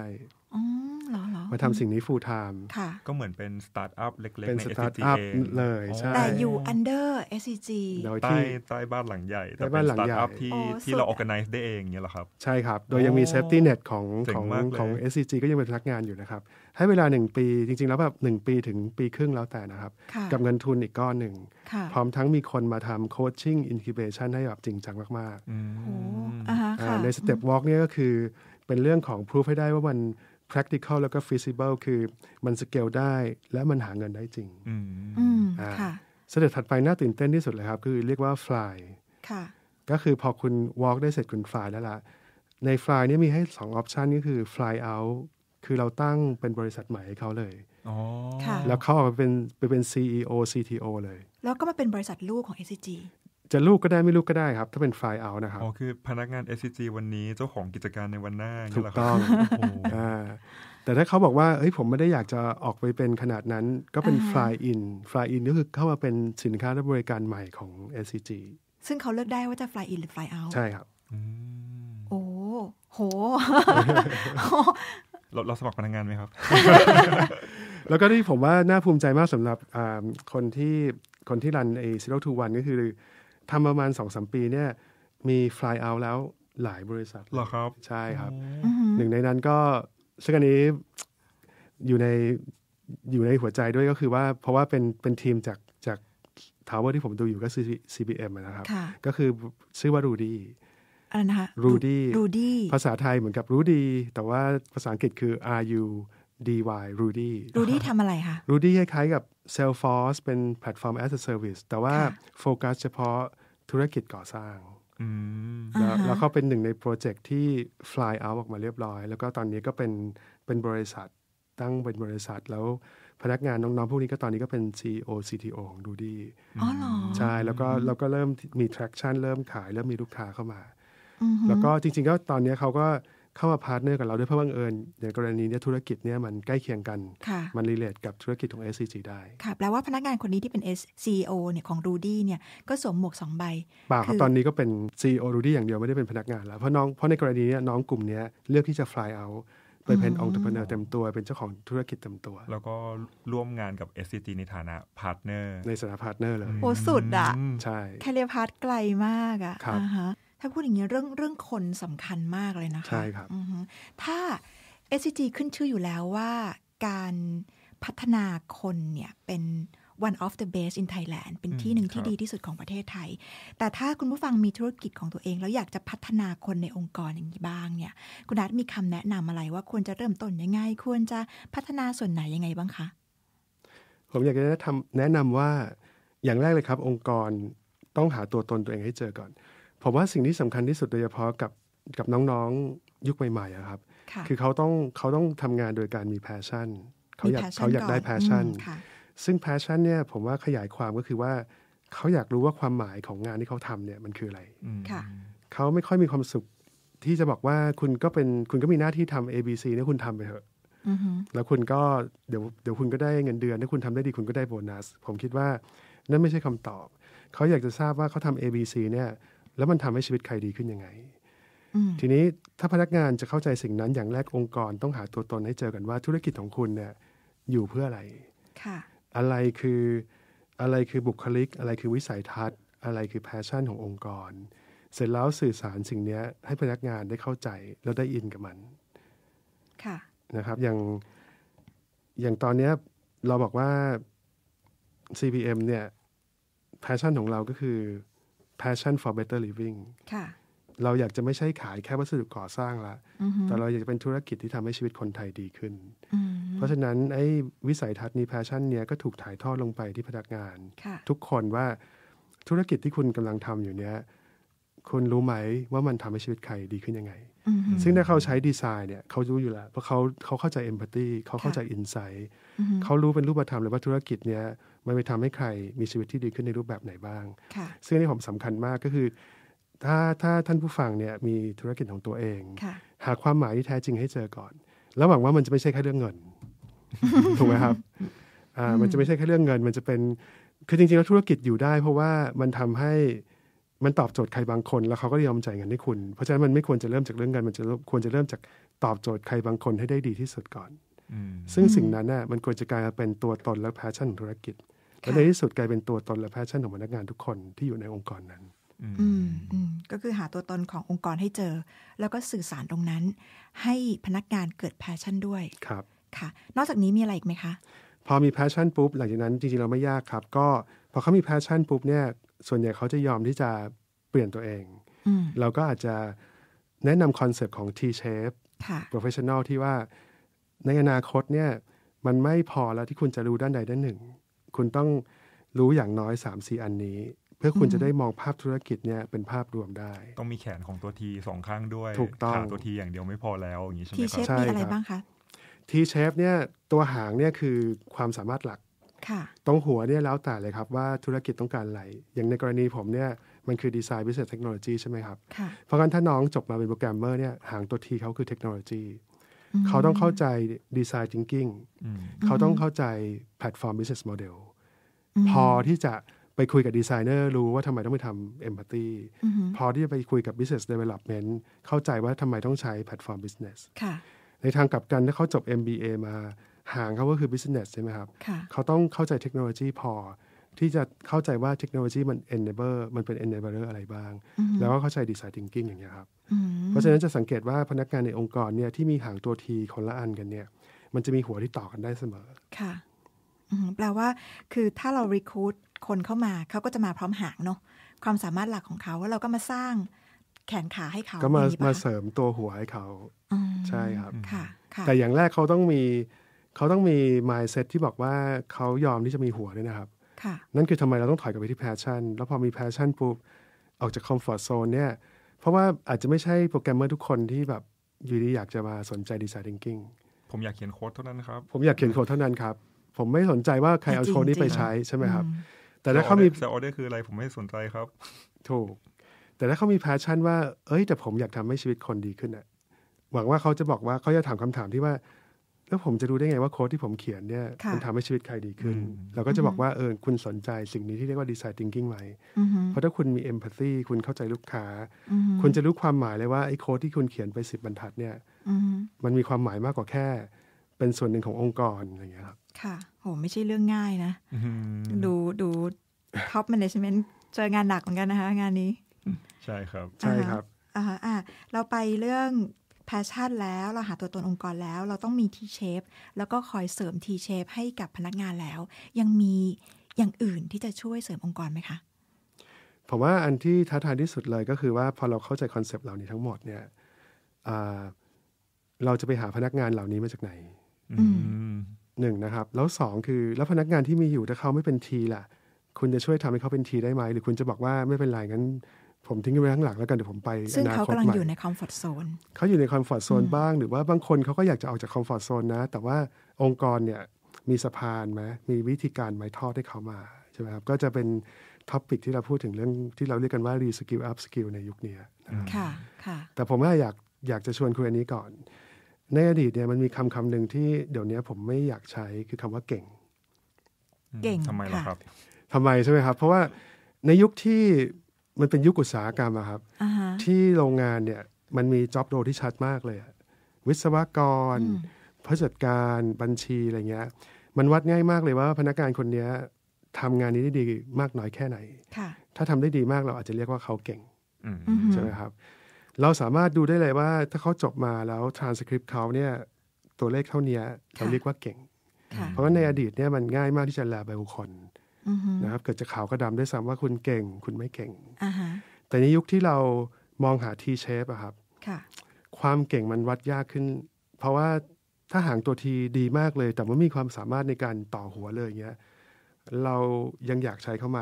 มาทำสิ่งนี้ full time ก็เหมือนเป็นสตาร์ทอัพเล็กๆในเป็นสตาร์ทอัพเลยใช่แต่อยู่ under SCG โดยใต้ที่ใต้บ้านหลังใหญ่ แต่ใต้เป็บ้านหลัสงตาร์ใหญ่ทอัพที่ที่เราออกอแกไนซ์ได้เองเนี่ยเหรอครับใช่ครับ โดยยังมี safety net ของงของเของ SCG ก็ยังเป็นพนักงานอยู่นะครับ ให้เวลา 1 ปีจริงๆ แล้วแบบหนึ่งปีถึงปีครึ่งแล้วแต่นะครับกับเงินทุนอีกก้อนหนึ่ง พร้อมทั้งมีคนมาทำโคชชิ่งอินคิเบชันให้แบบจริงจังมากๆโอ้อ่าฮะค่ะในสเต็ปวอล์กเนี่ยก็คือ เป็นเรื่องของพิสูจให้ได้ว่ามัน practical แล้วก็ feasible คือ มันสเกลได้และมันหาเงินได้จริงอ่าสเต็ถัดไปน่าตื่นเต้นที่สุดเลยครับ คือเรียกว่า fly ก็คือพอคุณ walk ได้เสร็จคุณ fly แล้วล่ะ ใน fly นี้มีให้ 2องออปชันก็คือ fly out คือเราตั้งเป็นบริษัทใหม่ให้เขาเลย แล้วเขาออกมาเป็นไปเป็น CEO CTO เลย แล้วก็มาเป็นบริษัทลูกของ SCG จะลูกก็ได้ไม่ลูกก็ได้ครับ ถ้าเป็นไฟลเอานะครับ อ๋อ คือพนักงาน SCG วันนี้เจ้าของกิจการในวันหน้าถูกต้องแต่ถ้าเขาบอกว่าเฮ้ย ผมไม่ได้อยากจะออกไปเป็นขนาดนั้น ก็เป็น fly in fly in ก็คือเข้ามาเป็นสินค้าและบริการใหม่ของ SCG ซึ่งเขาเลือกได้ว่าจะ fly in หรือ fly out ใช่ครับโอ้ โหเราเราสมัครพนักงานไหมครับ แล้วก็ที่ผมว่าน่าภูมิใจมากสำหรับคนที่คนที่รันไอซีโร่ทูวันก็คือทำประมาณสองสมปีเนี่ยมีฟลายเอาแล้วหลายบริษัทหรอครับ ใช่ครับ หนึ่งในนั้นก็ชั่อันนี้อยู่ในอยู่ในหัวใจด้วยก็คือว่า เพราะว่าเป็นเป็นทีมจาก จากทาวเวอร์ที่ผมดูอยู่ก็คือ CBM นะครับ ก็คือชื่อว่ารูดี้อะไรนะคะรูดี้รูดี้ภาษาไทยเหมือนกับรูดีแต่ว่าภาษาอังกฤษคือ R U D Y รูดี้รูดี้ทำอะไรคะรูดี้คล้ายๆกับ Salesforce เป็นแพลตฟอร์ม as a service แต่ว่าโฟกัส เฉพาะธุรกิจก่อสร้างแล้วเขาเป็นหนึ่งในโปรเจกต์ ที่ fly out ออกมาเรียบร้อย แล้วก็ตอนนี้ก็เป็นเป็นบริษัทตั้งเป็นบริษัทแล้วพนักงานน้องๆพวกนี้ก็ตอนนี้ก็เป็น CEO CTO ของดูดี อ๋อเหรอ ใช่ แล้วก็เราก็เริ่ม มี traction เริ่มขายเริ่มมีลูกค้าเข้ามาแล้วก็จริงๆก็ตอนนี้เขาก็เข้ามาพาร์ทเนอร์กับเราด้วยเพราะบังเอิญอย่างกรณีนี้ ธุรกิจเนี้ยมันใกล้เคียงกัน มันรีเลทกับธุรกิจของ SCG ได้ค่ะแปลว่าพนักงานคนนี้ที่เป็น CEO เนี่ยของ r ูดี้เนี่ยก็สวมหมวกสองใบเปล่าครับตอนนี้ก็เป็น CEO รูดี้อย่างเดียวไม่ได้เป็นพนักงานแล้วเพราะน้องเพราะในกรณีนี้น้องกลุ่มนี้เลือกที่จะ fly out ไปเป็นองค์ประกอบเต็มตัว เป็นเจ้าของธุรกิจเต็มตัว แล้วก็ร่วมงานกับ s c g ในฐานะพาร์ทเนอร์ในสถานะพาร์ทเนอร์เลยโอ้สุดอ่ะใช่แคเรียพาร์ทไกลมากอ่ะครับถ้าพูดอย่างนี้เรื่องเรื่องคนสำคัญมากเลยนะคะใช่ครับ ถ้า SCG ขึ้นชื่ออยู่แล้วว่าการพัฒนาคนเนี่ยเป็น one of the best in Thailand เป็นที่หนึ่งที่ดีที่สุดของประเทศไทย แต่ถ้าคุณผู้ฟังมีธุรกิจของตัวเอง แล้วอยากจะพัฒนาคนในองค์กรอย่างนี้บ้างเนี่ย คุณนัทมีคำแนะนำอะไรว่าควรจะเริ่มต้นยังไง ควรจะพัฒนาส่วนไหนยังไงบ้างคะ ผมอยากจะทำแนะนำว่าอย่างแรกเลยครับองค์กรต้องหาตัวตนตัวเองให้เจอก่อนผมว่าสิ่งที่สำคัญที่สุด โดยเฉพาะกับกับน้องๆยุคใหม่ ๆ ครับ คือเขาต้องเขาต้องทำงานโดยการมีแพชชั่น เขาอยากเขาอยากได้แพชชั่นซึ่งแพชชั่นเนี่ยผมว่าขยายความก็คือว่าเขาอยากรู้ว่าความหมายของงานที่เขาทำเนี่ยมันคืออะไรเขาไม่ค่อยมีความสุขที่จะบอกว่าคุณก็เป็นคุณก็มีหน้าที่ทำ A B C นี่คุณทำไปเถอะแล้วคุณก็เดี๋ยวเดี๋ยวคุณก็ได้เงินเดือนถ้าคุณทำได้ดีคุณก็ได้โบนัสผมคิดว่านั่นไม่ใช่คำตอบ เขาอยากจะทราบว่าเขาทำ A B C เนี่ยแล้วมันทำให้ชีวิตใครดีขึ้นยังไงทีนี้ถ้าพนักงานจะเข้าใจสิ่งนั้นอย่างแรกองค์กรต้องหาตัวตนให้เจอกันว่าธุรกิจของคุณเนี่ย อยู่เพื่ออะไร ค่ะ อะไรคืออะไรคือบุคลิก อะไรคือวิสัยทัศน์ อะไรคือแพชชั่นขององค์กร เสร็จแล้วสื่อสารสิ่งนี้ให้พนักงานได้เข้าใจแล้วได้อินกับมัน ค่ะ นะครับ อย่างอย่างตอนนี้เราบอกว่า c p m เนี่ย แพชชั่นของเราก็คือ passion for better living เราอยากจะไม่ใช่ขายแค่วัสดุก่อสร้างละแต่เราอยากจะเป็นธุรกิจที่ทำให้ชีวิตคนไทยดีขึ้น เพราะฉะนั้น ไอ้วิสัยทัศน์นี้ passion เนี้ยก็ถูกถ่ายทอดลงไปที่พนักงาน ทุกคนว่าธุรกิจที่คุณกำลังทำอยู่เนี้ยคุณรู้ไหมว่ามันทำให้ชีวิตใครดีขึ้นยังไง ซึ่งถ้าเขาใช้ดีไซน์เนี่ยเขารู้อยู่แล้วเพราะเขาเขาเข้าใจเอมพัตตีเขาเข้าใจอินไซต์เขารู้เป็นรูปธรรมเลยว่าธุรกิจเนี้ยมันไปทำให้ใครมีชีวิตที่ดีขึ้นในรูปแบบไหนบ้าง ซึ่งนี่ผมสำคัญมากก็คือ ถ้าถ้าท่านผู้ฟังเนี่ยมีธุรกิจของตัวเอง หาความหมายที่แท้จริงให้เจอก่อน แล้วหวังว่ามันจะไม่ใช่แค่เรื่องเงิน ถูกไหมครับอ่ามันจะไม่ใช่แค่เรื่องเงิน มันจะเป็นคือจริงๆ แล้วธุรกิจอยู่ได้ เพราะว่ามันทำให้มันตอบโจทย์ใครบางคน แล้วเขาก็ยอมจ่ายเงินให้คุณเพราะฉะนั้นมันไม่ควรจะเริ่มจากเรื่องเงินมันจะควรจะเริ่มจากตอบโจทย์ใครบางคนให้ได้ดีที่สุดก่อนซึ่งสิ่งนั้นน่ะมันควรจะกลายเป็นตัวตนและแพชชั่นธุรกิจและในที่สุดกลายเป็นตัวตน และแพชชั่นของพนักงานทุกคนที่อยู่ในองค์กรนั้นก็คือหาตัวตนขององค์กรให้เจอ แล้วก็สื่อสารตรงนั้น ให้พนักงานเกิดแพชชั่นด้วย ครับ ค่ะ นอกจากนี้มีอะไรอีกไหมคะ พอมีแพชชั่นปุ๊บ หลังจากนั้นจริงๆเราไม่ยากครับ ก็พอเขามีแพชชั่นปุ๊บเนี่ยส่วนใหญ่เขาจะยอมที่จะเปลี่ยนตัวเองเราก็อาจจะแนะนำคอนเซปต์ของ T-shape professional ที่ว่าในอนาคตเนี่ยมันไม่พอแล้วที่คุณจะรู้ด้านใดด้านหนึ่งคุณต้องรู้อย่างน้อย 3-4 อันนี้ เพื่อคุณจะได้มองภาพธุรกิจเนี่ยเป็นภาพรวมได้ ต้องมีแขนของตัวทีสองข้างด้วย ถูกต้องขาตัวทีอย่างเดียวไม่พอแล้วอย่างนี้ใช่ไหมครับทีเชฟมีอะไรบ้างคะทีเชฟเนี่ยตัวหางเนี่ยคือความสามารถหลักตรงหัวเนี่ยแล้วแต่เลยครับว่าธุรกิจต้องการอะไรอย่างในกรณีผมเนี่ยมันคือดีไซน์วิ s i n เทคโนโลยีใช่ไหมครับเพราะงั้นถ้าน้องจบมาเป็นโปรแกรมเมอร์เนี่ยหางตัวทีเขาคือเทคโนโลยีเขาต้องเข้าใจดีไซน์จิงกิ้งเขาต้องเข้าใจแพลตฟอร์มบิส i n สโมเดลพอที่จะไปคุยกับดีไซเนอร์รู้ว่าทำไมต้องไปทำเอมพัตตีพอที่จะไปคุยกับ Business Development เข้าใจว่าทำไมต้องใช้แพลตฟอร์ม Business ในทางกลับกันถ้าเขาจบ MBA มา ห่างเขาก็คือ Business ใช่ไหมครับเขาต้องเข้าใจเทคโนโลยีพอ ที่จะเข้าใจว่าเทคโนโลยีมัน enable มันเป็น enabler อะไรบ้าง แล้วก็เข้าใจดีไซน์ thinking อย่างเงี้ยครับ เพราะฉะนั้นจะสังเกตว่าพนักงานในองค์กรเนี่ยที่มีห่างตัวทีคนละอันกันเนี่ยมันจะมีหัวที่ต่อกันได้เสมอแปลว่าคือถ้าเรารีคูดคนเข้ามาเขาก็จะมาพร้อมหางเนาะความสามารถหลักของเขาแล้วเราก็มาสร้างแขนขาให้เขาก็มามาเสริมตัวหัวให้เขาใช่ครับ แต่อย่างแรกเขาต้องมีเขาต้องมี mindset ที่บอกว่าเขายอมที่จะมีหัวนี่ยนะครับ นั่นคือทำไมเราต้องถอยกลับไปที่ passion แล้วพอมี passion ปุ๊บออกจาก comfort zone เนี่ย เพราะว่าอาจจะไม่ใช่โปรแกรมเมอร์ทุกคนที่แบบอยู่ดีอยากจะมาสนใจ design thinking ผมอยากเขียนโค้ดเท่านั้นครับ ผมอยากเขียนโค้ดเท่านั้นครับผมไม่สนใจว่าใครเอาโชว์นี้ไปใช้ ใช่ไหมครับ แต่ถ้าเขามีแต่ออเดอร์คืออะไรผมไม่สนใจครับ ถูก แต่ถ้าเขามีแพชชั่นว่า เอ้ย แต่ผมอยากทำให้ชีวิตคนดีขึ้นอะ หวังว่าเขาจะบอกว่า เขาจะถามคำถามที่ว่า แล้วผมจะรู้ได้ไงว่าโค้ดที่ผมเขียนเนี่ย มันทำให้ชีวิตใครดีขึ้น เราก็จะบอกว่า เออ คุณสนใจสิ่งนี้ที่เรียกว่าดีไซน์ทิงกิ้งไหมเพราะถ้าคุณมีเอมพัตซีคุณเข้าใจลูกค้า คุณจะรู้ความหมายเลยว่าไอ้โค้ดที่คุณเขียนไปสิบบรรทัดเนี่ย มันมีความหมายมากกว่าแค่ เป็นส่วนหนึ่งขององค์กรอะไรอย่างเงี้ยครับค่ะ โห ไม่ใช่เรื่องง่ายนะ ดูดูท็อปแมネจเมนต์เจองานหนักเหมือนกันนะคะ งานนี้ ใช่ครับ ใช่ครับอ่าอ่าเราไปเรื่อง แพชชั่นแล้วเราหาตัวตนองค์กรแล้ว เราต้องมีทีเชฟแล้วก็คอยเสริมทีเชฟให้กับพนักงานแล้ว ยังมีอย่างอื่นที่จะช่วยเสริมองค์กรไหมคะ ผมว่าอันที่ท้าทายที่สุดเลยก็คือว่าพอเราเข้าใจคอนเซปต์เหล่านี้ทั้งหมดเนี่ยเราจะไปหาพนักงานเหล่านี้มาจากไหนหนึ่งนะครับ แล้วสองคือ แล้วพนักงานที่มีอยู่ถ้าเขาไม่เป็นที ล่ะ คุณจะช่วยทำให้เขาเป็นทีได้ไหม หรือคุณจะบอกว่าไม่เป็นไรงั้นผมทิ้งไว้ข้างหลังแล้วกันเดี๋ยวผมไปซึ่งเขากำลังอยู่ในคอมฟอร์ทโซนเขาอยู่ในคอมฟอร์ทโซนบ้าง หรือว่าบางคนเขาก็อยากจะออกจากคอมฟอร์ทโซนนะแต่ว่าองค์กรเนี่ยมีสะพานไหมมีวิธีการไหมทอดให้เขามาใช่ไหมครับก็จะเป็น ท็อปิกที่เราพูดถึงเรื่องที่เราเรียกกันว่ารีสกิลอัพสกิลในยุคนี้ค่ะค่ะแต่ผมก็อยากอยากจะชวนคุยอันนี้ก่อนในอดีตเนี่ยมันมีคำคำหนึ่งที่เดี๋ยวนี้ผมไม่อยากใช้คือคำว่าเก่ง เก่งทำไมล่ะครับทำไมใช่ไหมครับ เพราะว่าในยุคที่มันเป็นยุคอุตสาหกรรมอะครับที่โรงงานเนี่ย มันมีจ็อบโรที่ชัดมากเลยวิศวกรผู้จัดการ บัญชีอะไรเงี้ย มันวัดง่ายมากเลยว่าพนักงานคนนี้ทำงานนี้ได้ดีมากน้อยแค่ไหนถ้าทำได้ดีมากเราอาจจะเรียกว่าเขาเก่งใช่ไหมครับเราสามารถดูได้เลยว่า ถ้าเขาจบมาแล้วทรานสคริปต์เขาเนี่ย ตัวเลขเท่านี้เราเรียกว่าเก่ง เพราะว่าในอดีตเนี่ยมันง่ายมากที่จะแลบไปบุคคลนะครับเกิดจากขาวกระดำด้วยซ้ำว่าคุณเก่ง คุณไม่เก่งแต่ในยุคที่เรามองหาทีเชฟอะครับความเก่งมันวัดยากขึ้น เพราะว่าถ้าหางตัวทีดีมากเลย แต่ว่ามีความสามารถในการต่อหัวเลยอย่างเงี้ยเรายังอยากใช้เขาไหม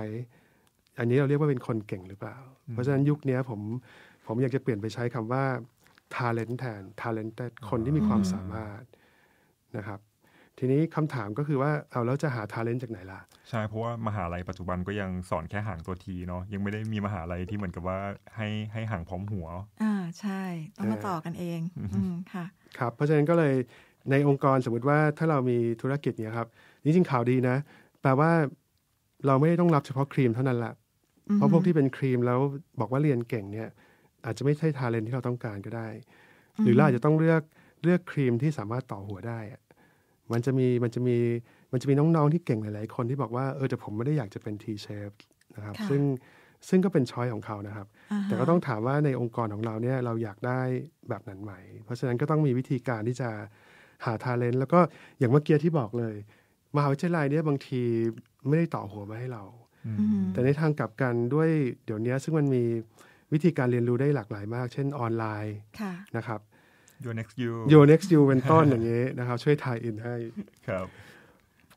อันนี้เราเรียกว่าเป็นคนเก่งหรือเปล่าเพราะฉะนั้นยุคนี้ผมผมอยากจะเปลี่ยนไปใช้คำว่า talent แทน talented คนที่มีความสามารถนะครับ ทีนี้คำถามก็คือว่าเอาแล้วจะหา talent จากไหนล่ะ ใช่ เพราะว่า มหาลัยปัจจุบันก็ยังสอนแค่หางตัวทีเนาะยังไม่ได้มีมหาลัยที่เหมือนกับว่า ให้ให้หางพร้อมหัว อ่าใช่ ต้องมาต่อกันเองอืมค่ะ ครับ เพราะฉะนั้นก็เลยในองค์กรสมมติว่าถ้าเรามีธุรกิจเนี่ยครับนี่จริงข่าวดีนะแปลว่าเราไม่ได้ต้องรับเฉพาะครีมเท่านั้นละเพราะพวกที่เป็นครีมแล้วบอกว่าเรียนเก่งเนี่ยอาจจะไม่ใช่ทาเลนที่เราต้องการก็ได้ หรือเราอาจจะต้องเลือกเลือกครีมที่สามารถต่อหัวได้มันจะมีมันจะมีมันจะมีน้อง ๆ ที่เก่งหลายๆคนที่บอกว่าเออแต่ผมไม่ได้อยากจะเป็นทีเชฟนะครับซึ่งซึ่งก็เป็นช้อยของเขานะครับ แต่ก็ต้องถามว่าในองค์กรของเราเนี่ยเราอยากได้แบบนั้นไหมเพราะฉะนั้นก็ต้องมีวิธีการที่จะหาทาเลนแล้วก็อย่างเมื่อกี้ที่บอกเลยมหาวิทยาลัยเนี่ยบางทีไม่ได้ต่อหัวมาให้เราแต่ในทางกลับกันด้วยเดี๋ยวนี้ซึ่งมันมีวิธีการเรียนรู้ได้หลากหลายมาก เช่นออนไลน์นะครับ Your next you Your next you เป็นต้นอย่างนี้นะครับช่วยทายอินให้ครับ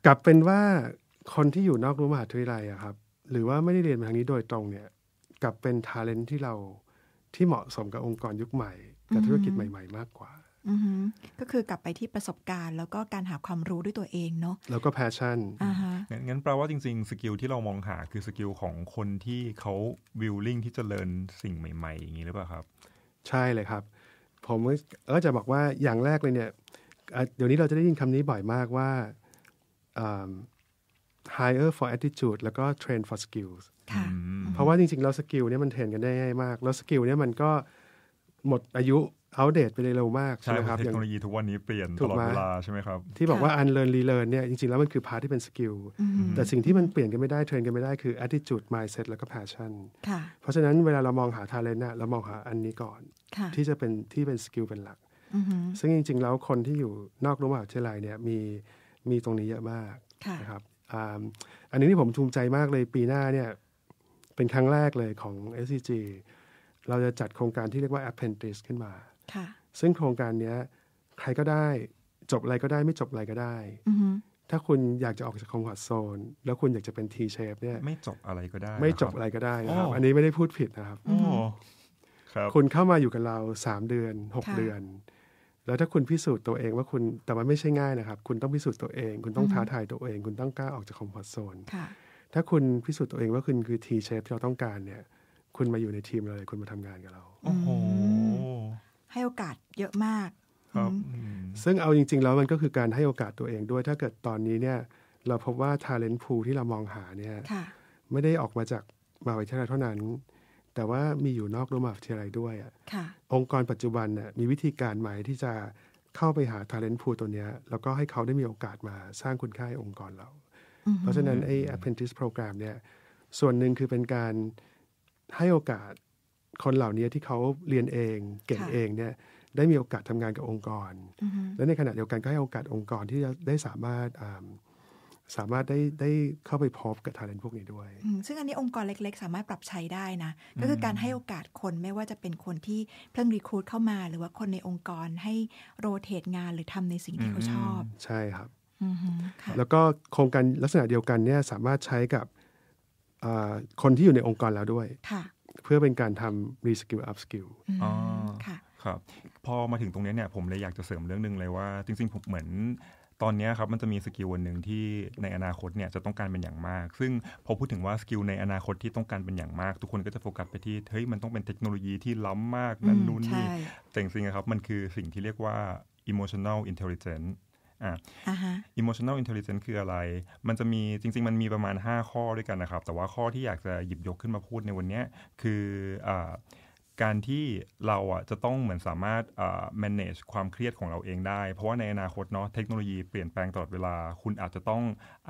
กลับเป็นว่าคนที่อยู่นอกรู้มหาวิทยาลัยอะครับหรือว่าไม่ได้เรียนมาทางนี้โดยตรงเนี่ยกลับเป็นทาเลนที่เราที่เหมาะสมกับองค์กรยุคใหม่ กับธุรกิจใหม่ๆมากกว่าก็คือกลับไปที่ประสบการณ์ แล้วก็การหาความรู้ด้วยตัวเองเนาะแล้วก็แพชชั่นงั้นแปลว่าจริงๆสกิลที่เรามองหาคือสกิลของคนที่เขาวิลลิ่งที่จะเรียนสิ่งใหม่ๆ อย่างนี้หรือเปล่าครับใช่เลยครับ ผมก็จะบอกว่าอย่างแรกเลยเนี่ย เดี๋ยวนี้เราจะได้ยินคำนี้บ่อยมากว่า hire for attitude แล้วก็ train for skills เพราะว่าจริงๆแล้วสกิลเนี่ยมันเทรนกันได้ง่ายมากแล้วสกิลเนี่ยมันก็หมดอายุอัปเดตไปเร็วมาก ใช่ไหมครับเทคโนโลยีทุกวันนี้เปลี่ยนตลอดเวลาใช่ไหมครับ ที่บอกว่าอันเลิร์นรีเลิร์นเนี่ยจริงๆแล้วมันคือพาที่เป็นสกิลแต่สิ่งที่มันเปลี่ยนกันไม่ได้เทรนกันไม่ได้คือ attitude mindset แล้วก็ passion เพราะฉะนั้นเวลาเรามองหาทาเลนต์เนี่ยเรามองหาอันนี้ก่อนที่จะเป็นที่เป็นสกิลเป็นหลักซึ่งจริงๆแล้วคนที่อยู่นอกรูปแมบเชลัยเนี่ยมีมีตรงนี้เยอะมากนะครับอันนี้ที่ผมชูมใจมากเลยปีหน้าเนี่ยเป็นครั้งแรกเลยของ SCG เราจะจัดโครงการที่เรียกว่า Apprentice ขึ้นมาซึ่งโครงการเนี้ย ใครก็ได้ จบอะไรก็ได้ ไม่จบอะไรก็ได้ถ้าคุณอยากจะออกจากคอมฟอร์ทโซน แล้วคุณอยากจะเป็นทีเชฟเนี่ยไม่จบอะไรก็ได้ ไม่จบอะไรก็ได้นะครับอันนี้ไม่ได้พูดผิดนะครับครับคุณเข้ามาอยู่กับเราสามเดือนหกเดือน แล้วถ้าคุณพิสูจน์ตัวเองว่าคุณแต่มันไม่ใช่ง่ายนะครับ คุณต้องพิสูจน์ตัวเอง คุณต้องท้าทายตัวเอง คุณต้องกล้าออกจากคอมฟอร์ทโซนถ้าคุณพิสูจน์ตัวเองว่าคุณคือทีเชฟที่เราต้องการเนี่ยคุณมาอยู่ในทีมเราเลยคุณมาทำงานกับเราโอ้โหให้โอกาสเยอะมาก ครับ ซึ่งเอาจริงๆ แล้ว มันก็คือการให้โอกาสตัวเอง ด้วยถ้าเกิดตอนนี้เนี่ย เราพบว่าท a l e n ต์ o ูที่เรามองหาเนี่ยไม่ได้ออกมาจาก มาวิทยาลัยเท่านั้น แต่ว่ามีอยู่นอกรมหาวิทยาลัยด้วยองค์กรปัจจุบันน่ยมีวิธีการใหม่ที่จะเข้าไปหาท a l e n ต์ o ูตัวเนี้ย แล้วก็ให้เขาได้มีโอกาสมาสร้างคุณค่าให้องค์กรเรา เพราะฉะนั้นไอ้ apprentice program เนี่ยส่วนหนึ่งคือเป็นการให้โอกาสคนเหล่านี้ที่เขาเรียนเอง เก่งเองเนี่ยได้มีโอกาสทำงานกับองค์กร และในขณะเดียวกันก็ให้โอกาสองค์กรที่จะได้สามารถสามารถได้ได้เข้าไปพบกับทาเลนพวกนี้ด้วยซึ่งอันนี้องค์กรเล็ก ๆ สามารถปรับใช้ได้นะก็คือการให้โอกาสคนไม่ว่าจะเป็นคนที่เพิ่งรีคูดเข้ามา หรือว่าคนในองค์กรให้โรเตทงานหรือทำในสิ่งที่เขาชอบ ใช่ครับแล้วก็โครงการลักษณะเดียวกันเนี่ยสามารถใช้กับคนที่อยู่ในองค์กรแล้วด้วยเพื่อเป็นการทำรีสกิลอัพสกิลอ๋อครับพอมาถึงตรงนี้เนี่ยผมเลยอยากจะเสริมเรื่องหนึ่งเลยว่า จริงๆผมเหมือน ตอนนี้ครับมันจะมีสกิลวันหนึ่งที่ในอนาคตเนี่ยจะต้องการเป็นอย่างมาก ซึ่งพอพูดถึงว่าสกิลในอนาคตที่ต้องการเป็นอย่างมาก ทุกคนก็จะโฟกัสไปที่เฮ้ยมันต้องเป็นเทคโนโลยีที่ล้ำมากนั่นนู่นนี่แต่จริงๆครับมันคือสิ่งที่เรียกว่า emotional intelligence อ่า emotional intelligence คืออะไร มันจะมี จริง ๆ มันมีประมาณ 5 ข้อด้วยกันนะครับ แต่ว่าข้อที่อยากจะหยิบยกขึ้นมาพูดในวันนี้คืออ่าการที่เราอ่ะจะต้อง เหมือนสามารถ manage ความเครียดของเราเองได้ เพราะว่าในอนาคตเนาะเทคโนโลยีเปลี่ยนแปลงตลอดเวลา คุณอาจจะต้อง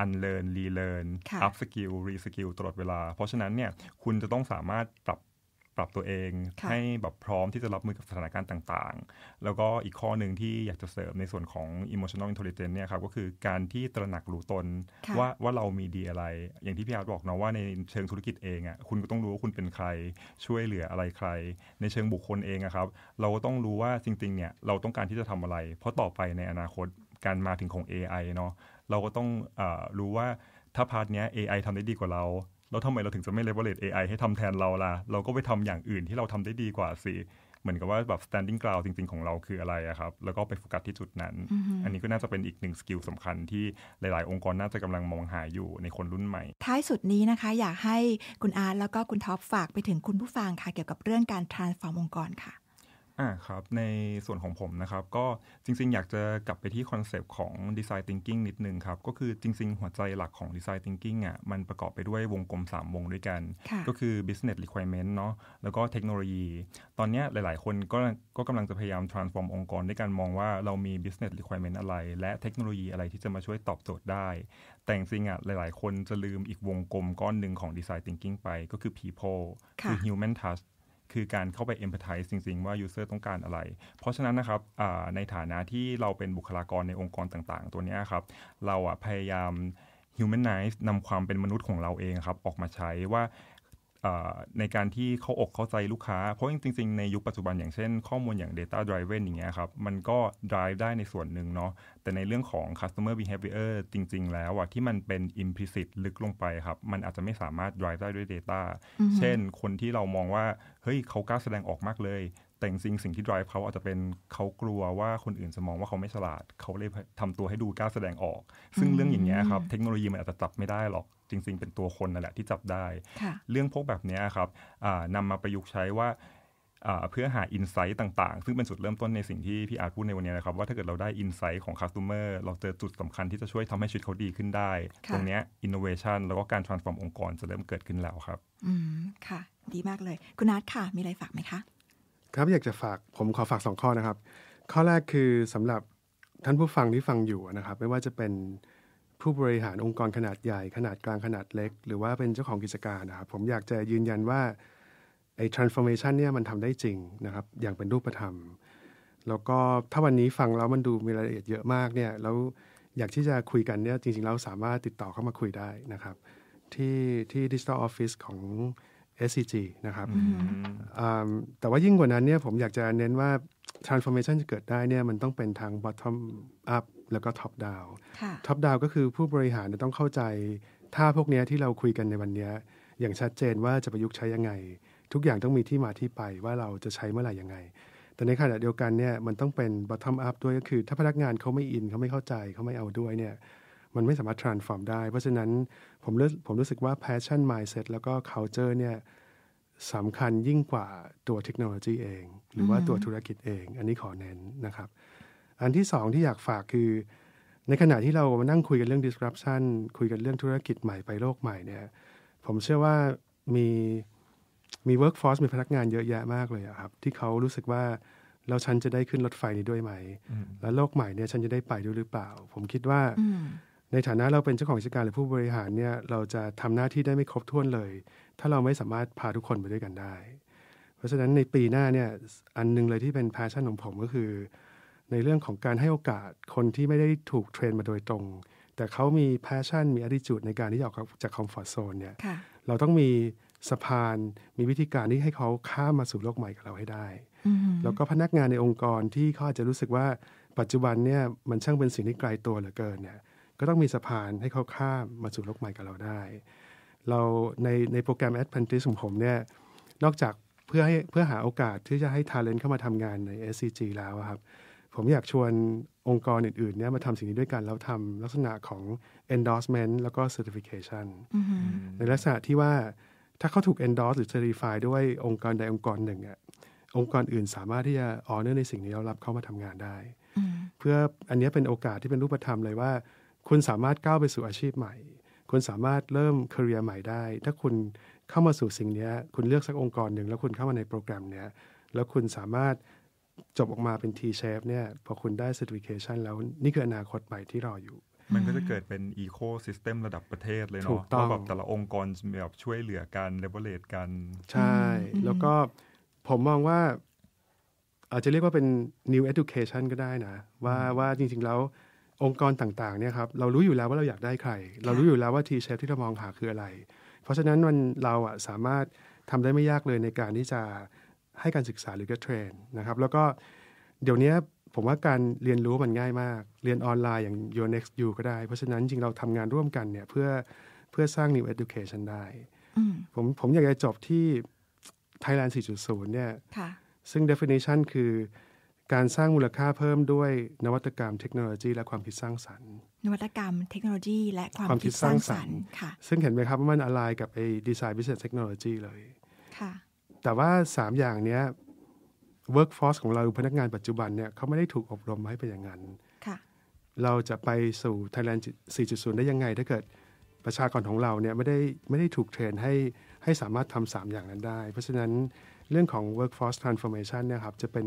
unlearn relearn up skill re skill ตลอดเวลา เพราะฉะนั้นเนี่ยคุณจะต้องสามารถปรับปรับตัวเองให้แบบพร้อมที่จะรับมือกับสถานการณ์ต่างๆ แล้วก็อีกข้อหนึ่งที่อยากจะเสริมในส่วนของ emotional intelligence เนี่ยครับก็คือการที่ตระหนักรู้ตนว่าว่าเรามีดีอะไร อย่างที่พี่อาร์ตบอกเนาะว่าในเชิงธุรกิจเองอะ่ะคุณก็ต้องรู้ว่าคุณเป็นใคร ช่วยเหลืออะไรใคร ในเชิงบุคคลเองอะครับเราก็ต้องรู้ว่าจริงๆ เนี่ยเราต้องการที่จะทำอะไร เพราะต่อไปในอนาคตการมาถึงของ AI เนาะเราก็ต้องอรู้ว่าถ้าพาร์ทเนี้ย AI ทำได้ดีกว่าเราแล้วทำไมเราถึงจะไม่เลเวล a ลต AI ให้ทำแทนเราล่ะ เราก็ไปทำอย่างอื่นที่เราทำได้ดีกว่าสิ เหมือนกับว่าแบบ standing ground จริง ๆ ของเราคืออะไรอะครับ แล้วก็ไปโฟกัสที่จุดนั้น อันนี้ก็น่าจะเป็นอีกหนึ่งสกิลสำคัญที่หลายๆ องค์กรน่าจะกำลังมองหาอยู่ในคนรุ่นใหม่ ท้ายสุดนี้นะคะอยากให้คุณอาร์ตแล้วก็คุณท็อปฝากไปถึงคุณผู้ฟังค่ะเกี่ยวกับเรื่องการ transform องค์กรค่ะอ่าครับ ในส่วนของผมนะครับ ก็จริงๆ อยากจะกลับไปที่คอนเซปต์ของดีไซน์ทิงกิ้งนิดนึงครับ ก็คือจริงๆ หัวใจหลักของดีไซน์ทิงกิ้งอ่ะมันประกอบไปด้วยวงกลม 3 วงด้วยกัน ก็คือ Business Requirement เนาะแล้วก็เทคโนโลยี ตอนนี้หลายๆ คนก็ก็กำลังจะพยายาม transform องค์กรด้วยการมองว่าเรามี Business Requirement อะไร และเทคโนโลยีอะไรที่จะมาช่วยตอบโจทย์ได้ แต่จริงๆอ่ะหลายๆ คนจะลืมอีกวงกลมก้อนหนึ่งของดีไซน์ทิงกิ้งไปก็คือ People คือ Human Touch คือการเข้าไป e ม p a t h i ไทจริงๆ ว่ายูเซอร์ต้องการอะไร เพราะฉะนั้นนะครับในฐานะที่เราเป็นบุคลากรในองค์กรต่างๆ ตัวนี้ครับเราพยายาม humanize นำความเป็นมนุษย์ของเราเองครับ ออกมาใช้ว่าในการที่เขาอกเข้าใจลูกค้าเพราะจริงๆ ในยุคปัจจุบันอย่างเช่นข้อมูลอย่าง Data Driven อย่างเงี้ยครับ มันก็ drive ได้ในส่วนหนึ่งเนาะแต่ในเรื่องของ customer behavior จริงๆ แล้วอะที่มันเป็น implicit ลึกลงไปครับ มันอาจจะไม่สามารถ drive ได้ด้วย Data เช่นคนที่เรามองว่าเฮ้ยเขากล้าแสดงออกมากเลย แต่จริงสิ่งที่ drive เขาอาจจะเป็นเขากลัวว่าคนอื่นจะมองว่าเขาไม่ฉลาดเขาเลยทำตัวให้ดูกล้าแสดงออก ซึ่งเรื่องอย่างเงี้ยครับเทคโนโลยีมันอาจจะจับไม่ได้หรอกจริงๆเป็นตัวคนนั่นแหละที่จับได้ เรื่องพวกแบบนี้ครับนำมาประยุกต์ใช้ว่าเพื่อหาอินไซต์ต่างๆ ซึ่งเป็นจุดเริ่มต้นในสิ่งที่พี่อาร์ตพูดในวันนี้นะครับ ว่าถ้าเกิดเราได้อินไซต์ของคัสเตอร์เราเจอจุดสำคัญที่จะช่วยทำให้ชีวิตเขาดีขึ้นได้ ตรงนี้อินโนเวชันแล้วก็การ transform องค์กรจะเริ่มเกิดขึ้นแล้วครับอืมค่ะ ดีมากเลย คุณนัทค่ะ มีอะไรฝากไหมคะ ครับอยากจะฝากผมขอฝาก2ข้อนะครับ ข้อแรกคือสำหรับท่านผู้ฟังที่ฟังอยู่นะครับ ไม่ว่าจะเป็นผู้บริหารองค์กรขนาดใหญ่ขนาดกลางขนาดเล็ก หรือว่าเป็นเจ้าของกิจการนะครับผมอยากจะยืนยันว่าไอ้ transformation เนี่ยมันทำได้จริงนะครับอย่างเป็นรูปธรรม แล้วก็ถ้าวันนี้ฟังแล้วมันดูมีรายละเอียดเยอะมากเนี่ยแล้วอยากที่จะคุยกันเนี่ยจริงๆ เราสามารถติดต่อเข้ามาคุยได้นะครับที่ที่ Digital Office ของ SCG นะครับแต่ว่ายิ่งกว่านั้นเนี่ยผมอยากจะเน้นว่า transformation จะเกิดได้เนี่ยมันต้องเป็นทาง bottom up แล้วก็ท็อปดาวท็อปดาวก็คือผู้บริหารต้องเข้าใจ ถ้าพวกนี้ที่เราคุยกันในวันนี้ อย่างชัดเจนว่าจะประยุกต์ใช้ยังไง ทุกอย่างต้องมีที่มาที่ไปว่าเราจะใช้เมื่อไหร่ยังไง แต่ในขณะเดียวกันเนี่ยมันต้องเป็น bottom up ด้วยก็คือถ้าพนักงานเขาไม่อินเขาไม่เข้าใจ เขาไม่เอาด้วยเนี่ยมันไม่สามารถ transform ได้ เพราะฉะนั้นผมผมรู้สึกว่า passion mindset แล้วก็ culture เนี่ยสำคัญยิ่งกว่าตัวเทคโนโลยีเอง หรือว่าตัวธุรกิจเอง อันนี้ขอเน้นนะครับอันที่สองที่อยากฝากคือในขณะที่เรามานั่งคุยกันเรื่อง disruption คุยกันเรื่องธุรกิจใหม่ไปโลกใหม่เนี่ยผมเชื่อว่ามีมี workforce มีพนักงานเยอะแยะมากเลยครับ ที่เขารู้สึกว่าเราฉันจะได้ขึ้นรถไฟนี้ด้วยไหม แล้วโลกใหม่เนี่ยฉันจะได้ไปด้วยหรือเปล่า ผมคิดว่าในฐานะเราเป็นเจ้าของกิจการหรือผู้บริหารเนี่ย เราจะทำหน้าที่ได้ไม่ครบถ้วนเลย ถ้าเราไม่สามารถพาทุกคนไปด้วยกันได้ เพราะฉะนั้นในปีหน้าเนี่ย อันนึงเลยที่เป็นแพชชั่นของผมก็คือในเรื่องของการให้โอกาสคนที่ไม่ได้ถูกเทรนมาโดยตรง แต่เขามีแพชชั่นมีอธิจูดในการที่จะออกจากคอมฟอร์ทโซนเนี่ยเราต้องมีสะพานมีวิธีการที่ให้เขาข้ามมาสู่โลกใหม่กับเราให้ได้แล้วก็พนักงานในองค์กรที่เขาอาจจะรู้สึกว่าปัจจุบันเนี่ย มันช่างเป็นสิ่งที่ไกลตัวเหลือเกินเนี่ยก็ต้องมีสะพานให้เขาข้ามมาสู่โลกใหม่กับเราได้ เราในในโปรแกรม a d v e n t i c e ของผมเนี่ย นอกจากเพื่อให้เพื่อหาโอกาสที่จะให้ทาเลนต์เข้ามาทำงานใน SCG แล้วครับผมอยากชวนองค์กรอื่นๆเนี่ยมาทำสิ่งนี้ด้วยกันแล้วทำลักษณะของ endorsement แล้วก็ certification ในลักษณะที่ว่าถ้าเขาถูก endorse หรือ certify ด้วยองค์กร ใด องค์กรหนึ่งอะองค์กรอื่นสามารถที่จะออเนอร์ในสิ่งนี้แล้วรับเข้ามาทำงานได้ เพื่ออันนี้เป็นโอกาสที่เป็นรูปธรรมเลยว่า คุณสามารถก้าวไปสู่อาชีพใหม่ คุณสามารถเริ่มคริเอร์ใหม่ได้ถ้าคุณเข้ามาสู่สิ่งนี้คุณเลือกสักองค์กรหนึ่งแล้วคุณเข้ามาในโปรแกรมเนี้ยแล้วคุณสามารถจบออกมาเป็น T-shape เนี่ย พอคุณได้ certification แล้วนี่คืออนาคตใหม่ที่รออยู่ มันก็จะเกิดเป็น ecosystem ระดับประเทศเลยเนาะ้องแบบแต่ละองค์กรแบบช่วยเหลือกัน leverage กันใช่ แล้วก็ผมมองว่า อาจจะเรียกว่าเป็น new education ก็ได้นะ ว่าว่าจริงๆแล้วองค์กรต่างๆ เนี่ยครับ เรารู้อยู่แล้วว่าเราอยากได้ใคร เรารู้อยู่แล้วว่า T-shape ที่เรามองหาคืออะไร เพราะฉะนั้นมันเราอะสามารถทำได้ไม่ยากเลยในการที่จะให้การศึกษาหรือก็เทรนนะครับ แล้วก็เดี๋ยวนี้ผมว่าการเรียนรู้มันง่ายมาก เรียนออนไลน์อย่าง Your Next You ก็ได้ เพราะฉะนั้นจริงเราทำงานร่วมกันเนี่ยเพื่อเพื่อสร้าง New Education ได้ผมผมอยากจะจบที่ Thailand 4.0 เนี่ยซึ่ง definition คือ การสร้างมูลค่าเพิ่มด้วยนวัตกรรมเทคโนโลยีและความคิดสร้างสรรค์ นวัตกรรมเทคโนโลยี และความวามคิดสร้างสรรค์ค่ะ ซึ่งเห็นไหมครับว่ามันอะไรกับไอ้ดีไซน์วิสัยเทคโนโลยีเลยค่ะแต่ว่า3อย่างเนี้ย workforce ของเราพนักงานปัจจุบันเนี่ยเขาไม่ได้ถูกอบรมให้เป็นอย่างนั้น เราจะไปสู่ Thailand 4.0 ได้ยังไง ถ้าเกิดประชากรของเราเนี่ยไม่ได้ไม่ได้ถูกเทรนให้ให้สามารถทำสามอย่างนั้นได้ เพราะฉะนั้นเรื่องของ workforce transformation เนี่ยครับจะเป็น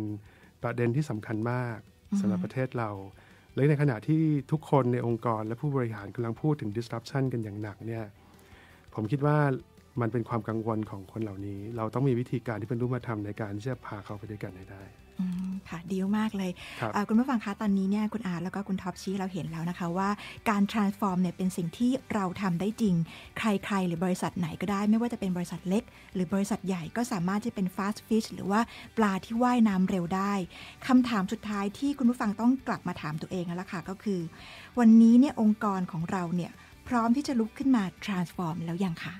ประเด็นที่สำคัญมากสำหรับประเทศเรา และในขณะที่ทุกคนในองค์กรและผู้บริหารกำลังพูดถึง disruption กันอย่างหนักเนี่ยผมคิดว่ามันเป็นความกังวลของคนเหล่านี้ เราต้องมีวิธีการที่เป็นรูปธรรมในการที่จะพาเขาไปด้วยกันได้ค่ะดีมากเลยคคุณผู้ฟังคะ ตอนนี้เนี่ย คุณอาร์ตแล้วก็คุณท็อปชี้ เราเห็นแล้วนะคะว่าการ transform เนี่ย เป็นสิ่งที่เราทำได้จริง ใครๆ หรือบริษัทไหนก็ได้ ไม่ว่าจะเป็นบริษัทเล็ก หรือบริษัทใหญ่ก็สามารถจะเป็น fast fish หรือว่าปลาที่ว่ายน้ำเร็วได้ คำถามสุดท้ายที่คุณผู้ฟังต้องกลับมาถามตัวเองแล้วค่ะก็คือ วันนี้เนี่ยองค์กรของเราเนี่ยพร้อมที่จะลุกขึ้นมา transform แล้วยังคะ